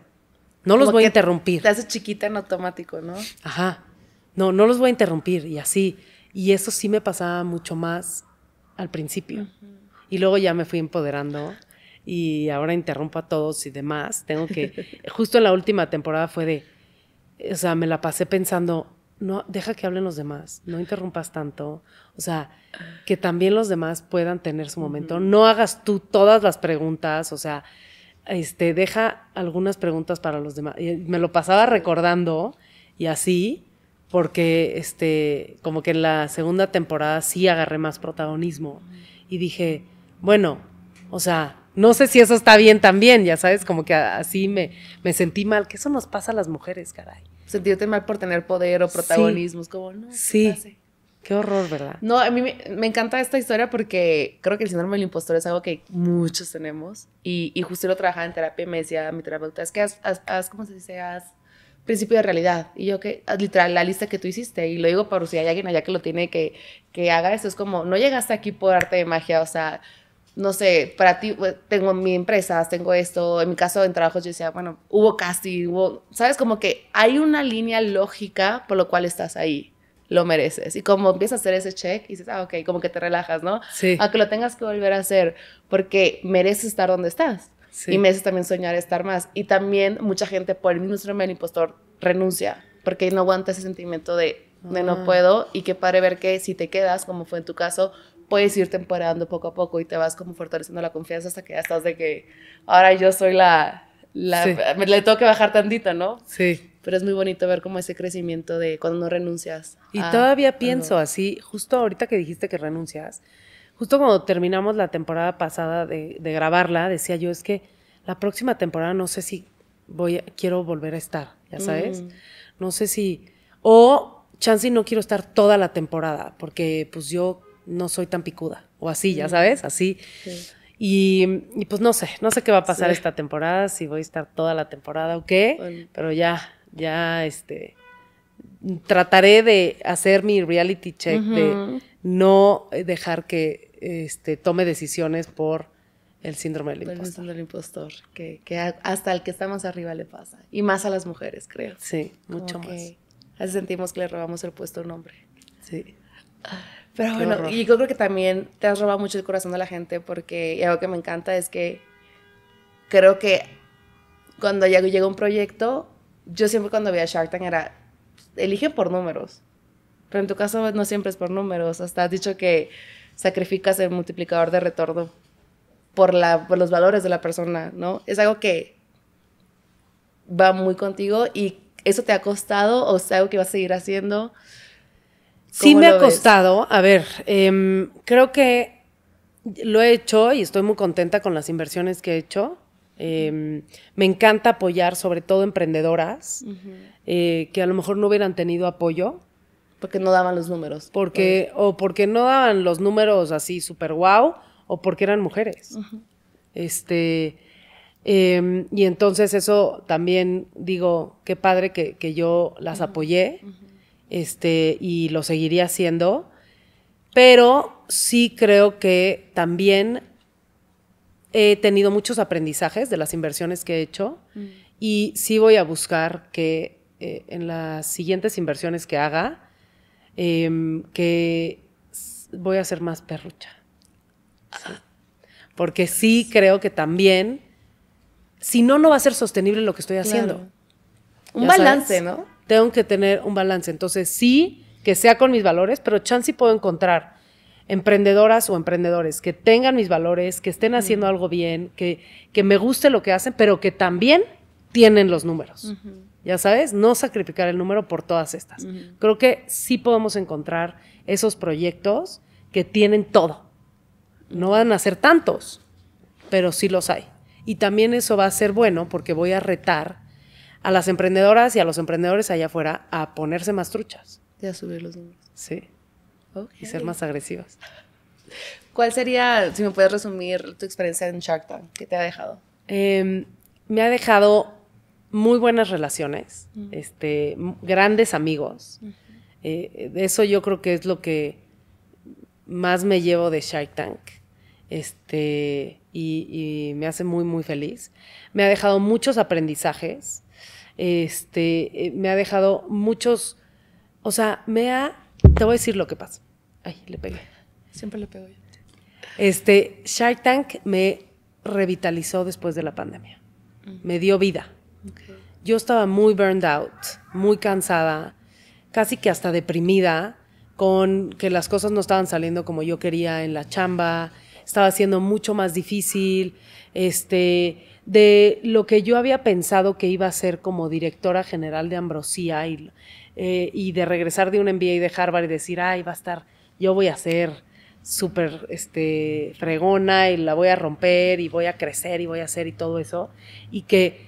No los voy a interrumpir. Te haces chiquita en automático, ¿no? Ajá. No, no los voy a interrumpir, y así. Y eso sí me pasaba mucho más al principio. Y luego ya me fui empoderando y ahora interrumpo a todos y demás. Tengo que, justo en la última temporada fue de, o sea, me la pasé pensando, no, deja que hablen los demás, no interrumpas tanto, o sea, que también los demás puedan tener su momento, no hagas tú todas las preguntas, o sea, este, deja algunas preguntas para los demás. me lo pasaba recordando y así, porque este, como que en la segunda temporada sí agarré más protagonismo y dije, bueno, o sea, no sé si eso está bien también, ya sabes, como que así me, me sentí mal, que eso nos pasa a las mujeres, caray. Sentirte mal por tener poder o protagonismos, como no. Sí. Qué horror, ¿verdad? No, a mí me, encanta esta historia porque creo que el síndrome del impostor es algo que muchos tenemos. Y, y justo lo trabajaba en terapia y me decía mi terapeuta, es que haz, ¿cómo se dice? Haz principio de realidad. Y yo que, literal, la lista que tú hiciste, y lo digo para si hay alguien allá que lo tiene que, que haga eso, es como, no llegaste aquí por arte de magia, o sea, no sé, para ti, pues, tengo mi empresa, tengo esto, en mi caso en trabajos, yo decía, bueno, hubo castigo, hubo, sabes, como que hay una línea lógica por lo cual estás ahí, lo mereces. Y como empiezas a hacer ese check, y dices, ah, ok, como que te relajas, ¿no? Sí. que lo tengas que volver a hacer, porque mereces estar donde estás. Sí. Y mereces también soñar estar más. Y también mucha gente por el mismo síndrome del impostor renuncia, porque no aguanta ese sentimiento de, no ah. puedo, y que padre ver que si te quedas, como fue en tu caso, puedes ir temporando poco a poco y te vas como fortaleciendo la confianza hasta que ya estás de que ahora yo soy la, le tengo que bajar tantito, ¿no? Sí. Pero es muy bonito ver como ese crecimiento de cuando no renuncias. Y todavía pienso así, justo ahorita que dijiste que renuncias, justo cuando terminamos la temporada pasada de, grabarla, decía yo, es que la próxima temporada no sé si voy quiero volver a estar, ya sabes. Mm. No sé si, o chance no quiero estar toda la temporada, porque pues yo no soy tan picuda. O así, ya sabes, así. Y, pues no sé, no sé qué va a pasar esta temporada, si voy a estar toda la temporada o qué, pero ya, ya, este, trataré de hacer mi reality check, de no dejar que, este, tome decisiones por el síndrome del impostor. El síndrome del impostor, que, hasta el que está más arriba le pasa, y más a las mujeres, creo. Sí, mucho más. Así sentimos que le robamos el puesto a un hombre. Sí. Pero bueno, y yo creo que también te has robado mucho el corazón de la gente porque y algo que me encanta es que creo que cuando llega un proyecto, yo siempre cuando veía Shark Tank era, elige por números. Pero en tu caso no siempre es por números. Hasta has dicho que sacrificas el multiplicador de retorno por, la, por los valores de la persona, ¿no? Es algo que va muy contigo y eso te ha costado o es algo que vas a seguir haciendo. Sí me ha costado, a ver, em, creo que lo he hecho y estoy muy contenta con las inversiones que he hecho. Em, me encanta apoyar sobre todo emprendedoras eh, que a lo mejor no hubieran tenido apoyo. Porque no daban los números. Porque, o porque no daban los números así súper guau, o porque eran mujeres. Este, em, y entonces eso también digo, qué padre que, yo las apoyé este, y lo seguiría haciendo, pero sí creo que también he tenido muchos aprendizajes de las inversiones que he hecho mm. y sí voy a buscar que eh, en las siguientes inversiones que haga, em, que voy a ser más perrucha. Porque sí creo que también, si no, no va a ser sostenible lo que estoy haciendo. Un balance, ¿no? tengo que tener un balance. Entonces, sí, que sea con mis valores, pero chance puedo encontrar emprendedoras o emprendedores que tengan mis valores, que estén haciendo algo bien, que, que, me guste lo que hacen, pero que también tienen los números. Ya sabes, no sacrificar el número por todas estas. Creo que sí podemos encontrar esos proyectos que tienen todo. No van a ser tantos, pero sí los hay. Y también eso va a ser bueno porque voy a retar a las emprendedoras y a los emprendedores allá afuera a ponerse más truchas. Y a subir los números. Sí. Y ser más agresivas. ¿Cuál sería, si me puedes resumir, tu experiencia en Shark Tank? ¿Qué te ha dejado? Em, me ha dejado muy buenas relaciones, este, grandes amigos. Eh, eso yo creo que es lo que más me llevo de Shark Tank. Este, y me hace muy, muy feliz. Me ha dejado muchos aprendizajes este, eh, me ha dejado muchos, o sea, me ha, te voy a decir lo que pasa. Ay, le pegué. Siempre le pego yo. Este, Shark Tank me revitalizó después de la pandemia. Mm. Me dio vida. Yo estaba muy burned out, muy cansada, casi que hasta deprimida con que las cosas no estaban saliendo como yo quería en la chamba, estaba siendo mucho más difícil, este, de lo que yo había pensado que iba a ser como directora general de Ambrosía y, eh, de regresar de un MBA de Harvard y decir, ay, va a estar, yo voy a ser súper este, fregona y la voy a romper y voy a crecer y voy a hacer y todo eso. Y que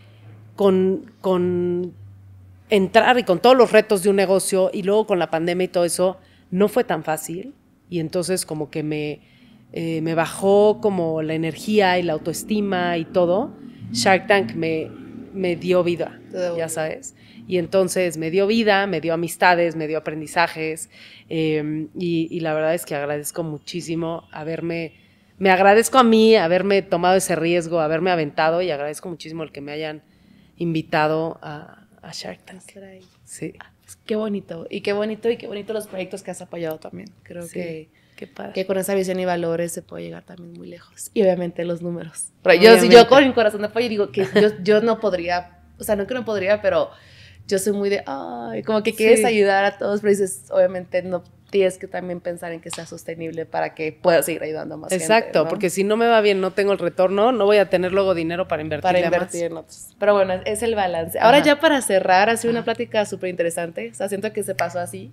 con, con entrar y con todos los retos de un negocio y luego con la pandemia y todo eso, no fue tan fácil. Y entonces como que me eh, me bajó como la energía y la autoestima y todo, Shark Tank me, me dio vida, ya sabes. Y entonces me dio vida, me dio amistades, me dio aprendizajes em, y, la verdad es que agradezco muchísimo haberme, me agradezco a mí haberme tomado ese riesgo, haberme aventado y agradezco muchísimo el que me hayan invitado a, Shark Tank. Sí. Ah, qué bonito, y qué bonito, y qué bonito los proyectos que has apoyado también. Creo que que con esa visión y valores se puede llegar también muy lejos. Y obviamente los números. Pero yo, si yo con mi corazón de pollo digo que yo, yo, no podría, o sea, no que no podría, pero yo soy muy de, como que quieres ayudar a todos, pero dices, obviamente no tienes que también pensar en que sea sostenible para que puedas seguir ayudando a más Exacto, gente. Exacto, porque si no me va bien, no tengo el retorno, no voy a tener luego dinero para invertir. Para invertir en otros. Pero bueno, es el balance. Ahora ya para cerrar, ha sido una plática súper interesante. O sea, siento que se pasó así.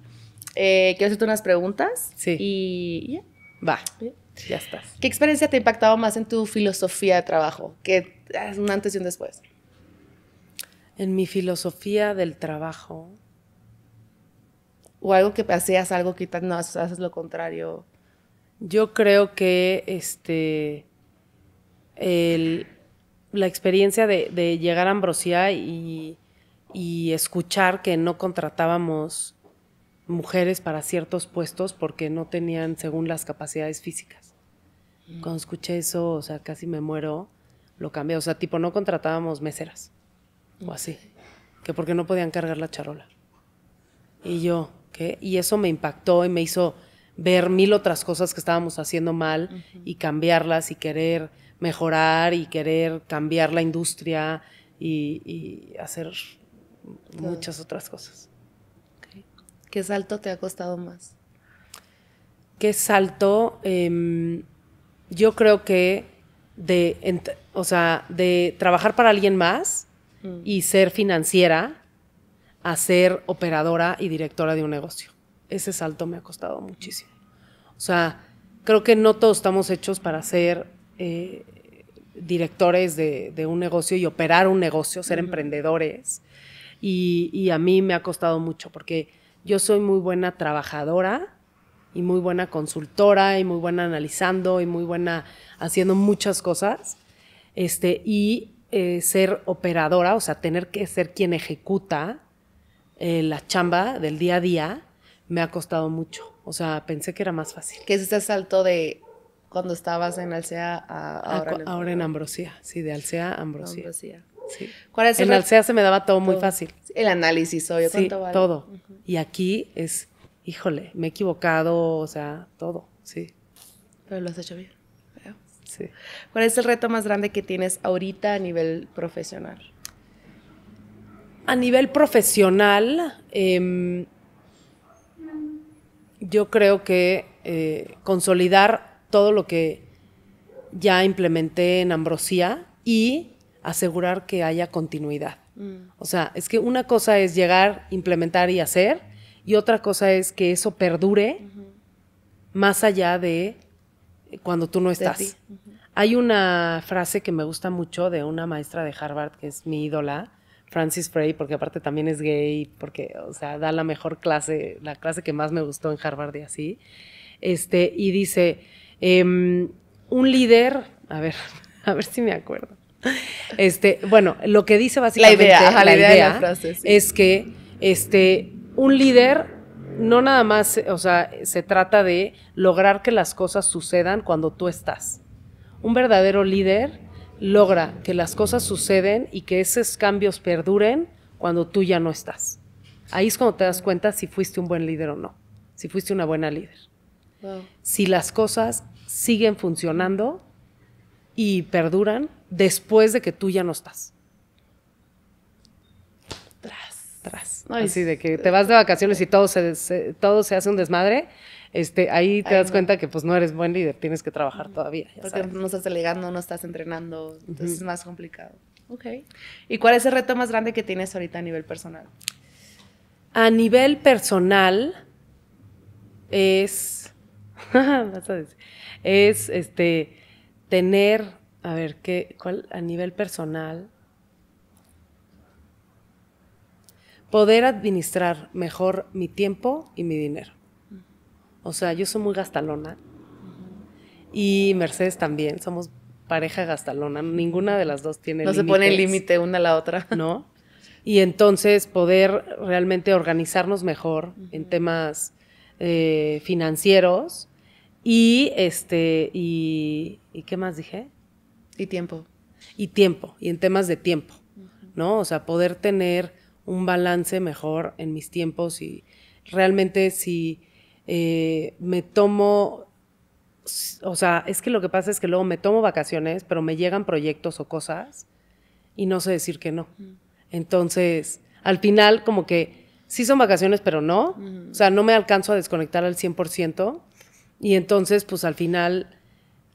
Eh, quiero hacerte unas preguntas. Sí. Y ya. Va. ¿Eh? Ya estás. ¿Qué experiencia te ha impactado más en tu filosofía de trabajo? Que es un antes y un después? En mi filosofía del trabajo. O algo que hacías, algo que no haces lo contrario. Yo creo que este el, la experiencia de, llegar a Ambrosia y, y escuchar que no contratábamos mujeres para ciertos puestos porque no tenían según las capacidades físicas. Mm. Cuando escuché eso, o sea, casi me muero, lo cambié. O sea, tipo, no contratábamos meseras o así, que porque no podían cargar la charola. Y yo, ¿qué? Y eso me impactó y me hizo ver mil otras cosas que estábamos haciendo mal y cambiarlas y querer mejorar y querer cambiar la industria y, hacer muchas otras cosas. ¿Qué salto te ha costado más? ¿Qué salto? Em, yo creo que de, o sea, de trabajar para alguien más mm. y ser financiera a ser operadora y directora de un negocio. Ese salto me ha costado muchísimo. O sea, creo que no todos estamos hechos para ser eh, directores de, un negocio y operar un negocio, ser emprendedores. y, a mí me ha costado mucho porque yo soy muy buena trabajadora y muy buena consultora y muy buena analizando y muy buena haciendo muchas cosas. Este, y eh, ser operadora, o sea, tener que ser quien ejecuta eh, la chamba del día a día, me ha costado mucho. O sea, pensé que era más fácil. ¿Qué es este salto de cuando estabas en Alcea a ah, ahora, en, ahora en Ambrosía? Sí, de Alcea a Ambrosía en Alcea se me daba todo, muy fácil. El análisis, obvio, todo. Y aquí es, híjole, me he equivocado, o sea, todo, sí. Pero lo has hecho bien. Sí. ¿Cuál es el reto más grande que tienes ahorita a nivel profesional? A nivel profesional, em, yo creo que eh, consolidar todo lo que ya implementé en Ambrosía y asegurar que haya continuidad. Mm. O sea, es que una cosa es llegar, implementar y hacer, y otra cosa es que eso perdure más allá de cuando tú no estás. Hay una frase que me gusta mucho de una maestra de Harvard que es mi ídola, Francis Frey, porque aparte también es gay, porque, o sea, da la mejor clase, la clase que más me gustó en Harvard y así. Este, y dice, em, un líder, a ver, a ver si me acuerdo. Este, bueno, lo que dice básicamente la idea, es que este, un líder no nada más, o sea, se trata de lograr que las cosas sucedan cuando tú estás. Un verdadero líder logra que las cosas suceden y que esos cambios perduren cuando tú ya no estás. Ahí es cuando te das cuenta si fuiste un buen líder o no, si fuiste una buena líder. Si las cosas siguen funcionando y perduran después de que tú ya no estás. Tras. Tras. Así de que te vas de vacaciones y todo se, eh, todo se hace un desmadre. Este, ahí te das cuenta que pues no eres buen líder, tienes que trabajar todavía. Porque no estás delegando, no estás entrenando, entonces es más complicado. Ok. ¿Y cuál es el reto más grande que tienes ahorita a nivel personal? A nivel personal es, es este, tener a ver, ¿qué, cuál, a nivel personal, poder administrar mejor mi tiempo y mi dinero. O sea, yo soy muy gastalona y Mercedes también, somos pareja gastalona, ninguna de las dos tiene... No se pone límite una a la otra. ¿No? Y entonces poder realmente organizarnos mejor en temas eh, financieros y, este, y, ¿y qué más dije? Y tiempo. Y tiempo, y en temas de tiempo, ¿no? O sea, poder tener un balance mejor en mis tiempos y realmente si eh, me tomo, o sea, es que lo que pasa es que luego me tomo vacaciones, pero me llegan proyectos o cosas y no sé decir que no. Entonces, al final como que sí son vacaciones, pero no, o sea, no me alcanzo a desconectar al 100% y entonces pues al final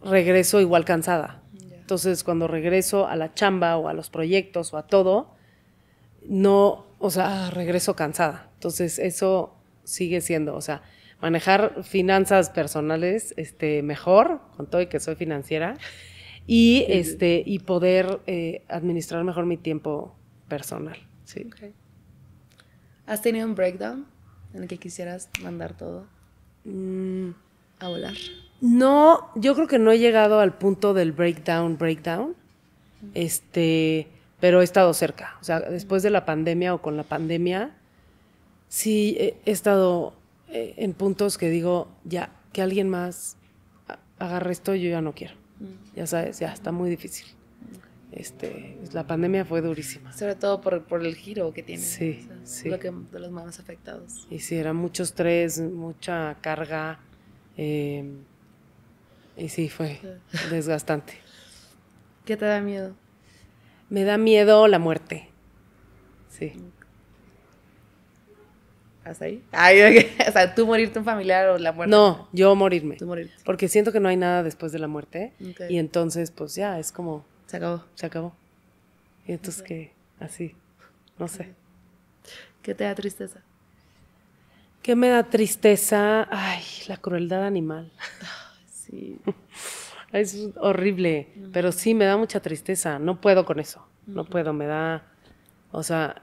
regreso igual cansada. Entonces, cuando regreso a la chamba o a los proyectos o a todo, no, o sea, ah, regreso cansada. Entonces, eso sigue siendo, o sea, manejar finanzas personales este, mejor, con todo y que soy financiera, y, este, y poder eh, administrar mejor mi tiempo personal. Sí. ¿Has tenido un breakdown en el que quisieras mandar todo mm. a volar? No, yo creo que no he llegado al punto del breakdown, breakdown. Este, pero he estado cerca. O sea, después de la pandemia o con la pandemia, sí he, estado eh, en puntos que digo, ya, que alguien más agarre esto, yo ya no quiero. Mm. Ya sabes, ya está muy difícil. Este, pues, la pandemia fue durísima. Sobre todo por, el giro que tiene. Sí, sí. de los más afectados. Y sí, era mucho estrés, mucha carga. Eh, y sí, fue desgastante. ¿Qué te da miedo? Me da miedo la muerte. Sí. ¿Hasta ahí? O sea, tú morirte un familiar o la muerte. No, yo morirme. Porque siento que no hay nada después de la muerte. Y entonces, pues ya, es como. Se acabó. Se acabó. Y entonces que, así, no sé. ¿Qué te da tristeza? ¿Qué me da tristeza? Ay, la crueldad animal. es horrible, pero sí me da mucha tristeza, no puedo con eso, no puedo, me da, o sea,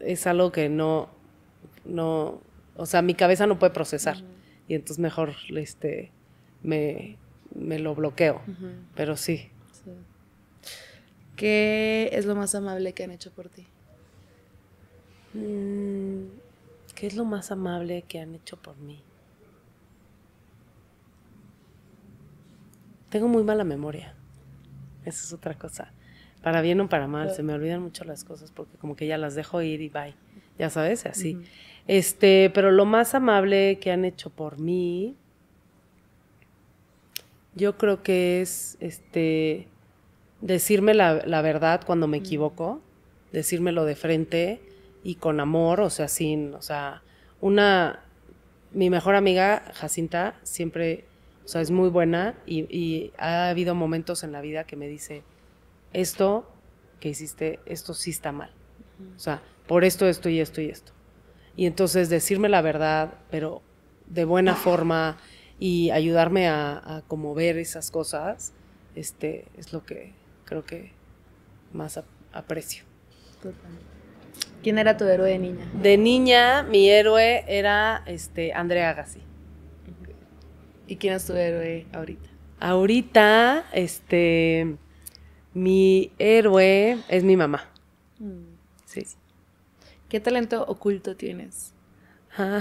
es algo que no, no, o sea, mi cabeza no puede procesar y entonces mejor, este, me, lo bloqueo, pero sí. ¿Qué es lo más amable que han hecho por ti? Mm, ¿Qué es lo más amable que han hecho por mí? Tengo muy mala memoria. Eso es otra cosa. Para bien o para mal, se me olvidan mucho las cosas porque como que ya las dejo ir y bye. Ya sabes, así. Este, pero lo más amable que han hecho por mí, yo creo que es este decirme la, verdad cuando me equivoco, decírmelo de frente y con amor, o sea, sin, o sea, una mi mejor amiga Jacinta siempre o sea, es muy buena y, ha habido momentos en la vida que me dice, esto que hiciste, esto sí está mal. O sea, por esto, esto y esto y esto. Y entonces decirme la verdad, pero de buena forma y ayudarme a, a como ver esas cosas, este, es lo que creo que más aprecio. ¿Quién era tu héroe de niña? De niña, mi héroe era este, Andrea Agassi. ¿Y quién es tu héroe ahorita? Ahorita, este, mi héroe es mi mamá. Mm. Sí. ¿Qué talento oculto tienes? Ah,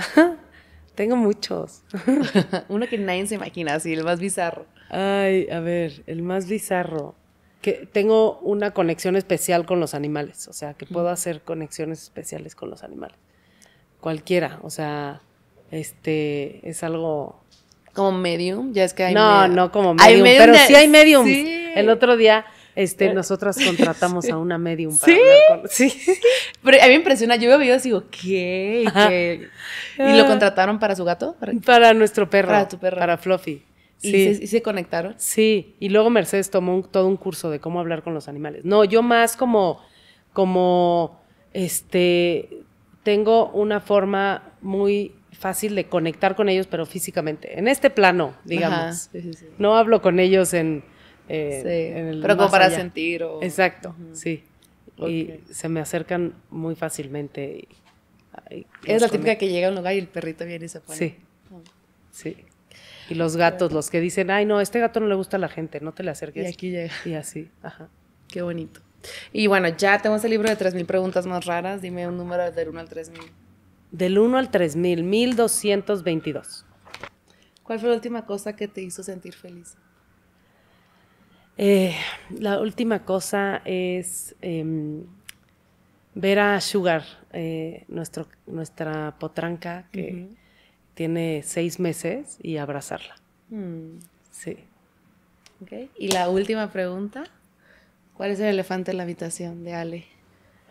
tengo muchos. Uno que nadie se imagina, así, el más bizarro. Ay, a ver, el más bizarro. Que tengo una conexión especial con los animales, o sea, que puedo mm. hacer conexiones especiales con los animales. Cualquiera, o sea, este, es algo como medium, ya es que hay No, no como medium, pero sí hay medium El otro día este, eh, nosotras contratamos a una medium para ¿Sí? Sí. Pero a mí me impresiona, yo veo videos y digo, ¿qué? ¿Y lo ah. contrataron para su gato? Para, nuestro perro. Para tu perro. Para Fluffy. ¿Y, se, conectaron? Sí, y luego Mercedes tomó todo un curso de cómo hablar con los animales. No, yo más como, como, este, tengo una forma muy fácil de conectar con ellos, pero físicamente, en este plano, digamos. No hablo con ellos en... Eh, sí, pero como para sentir. O... Exacto, sí. Y se me acercan muy fácilmente. es la típica que llega a un lugar y el perrito viene y se pone. Sí, sí. Y los gatos, los que dicen, ay, no, este gato no le gusta a la gente, no te le acerques. Y aquí llega. Y así, ajá. Qué bonito. Y bueno, ya tenemos el libro de 3.000 preguntas más raras. Dime un número del 1 al 3.000. Del 1 al 3000, 1222. ¿Cuál fue la última cosa que te hizo sentir feliz? Eh, la última cosa es em, ver a Sugar, eh, nuestro, nuestra potranca que tiene seis meses, y abrazarla. Mm. Sí. Y la última pregunta, ¿cuál es el elefante en la habitación de Ale?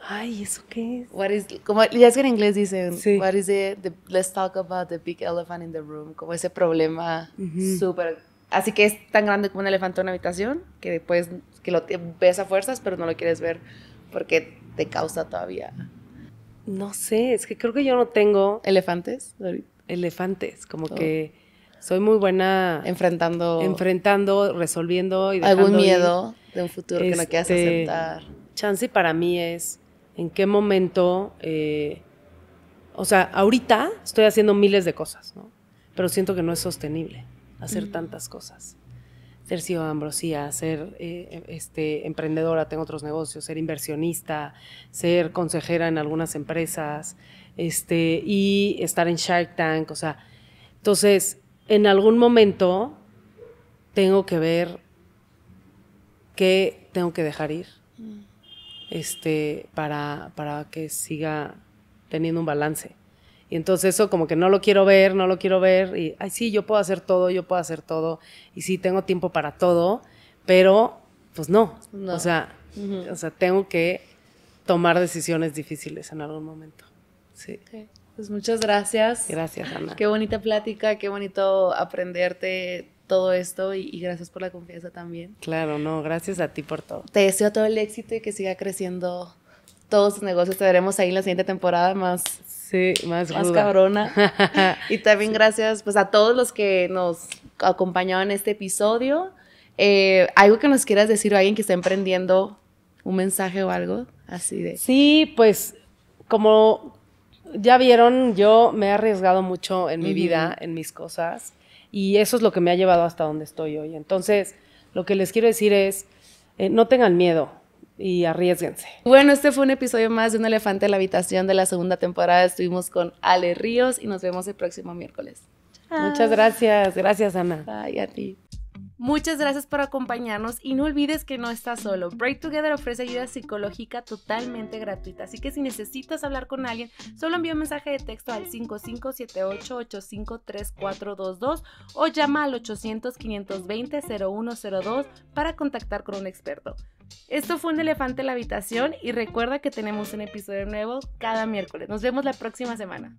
Ay, ¿eso qué es? What is, como, ya es que en inglés dicen, what is the, let's talk about the big elephant in the room, como ese problema súper, así que es tan grande como un elefante en una habitación, que después, que lo ves a fuerzas, pero no lo quieres ver porque te causa todavía. No sé, es que creo que yo no tengo... ¿Elefantes? Elefantes, como oh. que soy muy buena... Enfrentando... Enfrentando, resolviendo Algún miedo de un futuro que no quieras este, aceptar. Chance para mí es en qué momento, eh, o sea, ahorita estoy haciendo miles de cosas, ¿no? Pero siento que no es sostenible hacer tantas cosas. Ser CEO de Ambrosía, ser eh, este, emprendedora, tengo otros negocios, ser inversionista, ser consejera en algunas empresas, este, y estar en Shark Tank, o sea, entonces, en algún momento tengo que ver qué tengo que dejar ir este, para, que siga teniendo un balance. Y entonces eso como que no lo quiero ver, no lo quiero ver, y, ay, sí, yo puedo hacer todo, yo puedo hacer todo, y sí, tengo tiempo para todo, pero pues no, O, sea, tengo que tomar decisiones difíciles en algún momento. Sí. Pues muchas gracias. Gracias, Ana. Qué bonita plática, qué bonito aprenderte todo esto y, gracias por la confianza también. Claro, no, gracias a ti por todo. Te deseo todo el éxito y que siga creciendo todos tus negocios. Te veremos ahí en la siguiente temporada más, sí, más, más cabrona. y también gracias pues a todos los que nos acompañaron en este episodio. Eh, algo que nos quieras decir o alguien que está emprendiendo, un mensaje o algo así de. Sí, pues como ya vieron, yo me he arriesgado mucho en mi vida, en mis cosas. Y eso es lo que me ha llevado hasta donde estoy hoy. Entonces, lo que les quiero decir es, eh, no tengan miedo y arriesguense. Bueno, este fue un episodio más de Un Elefante en la Habitación de la segunda temporada. Estuvimos con Ale Ríos y nos vemos el próximo miércoles. Muchas gracias. Gracias, Ana. Ay, a ti. Muchas gracias por acompañarnos y no olvides que no estás solo. Break Together ofrece ayuda psicológica totalmente gratuita, así que si necesitas hablar con alguien, solo envía un mensaje de texto al 5578853422 o llama al 800-520-0102 para contactar con un experto. Esto fue un elefante en la habitación y recuerda que tenemos un episodio nuevo cada miércoles. Nos vemos la próxima semana.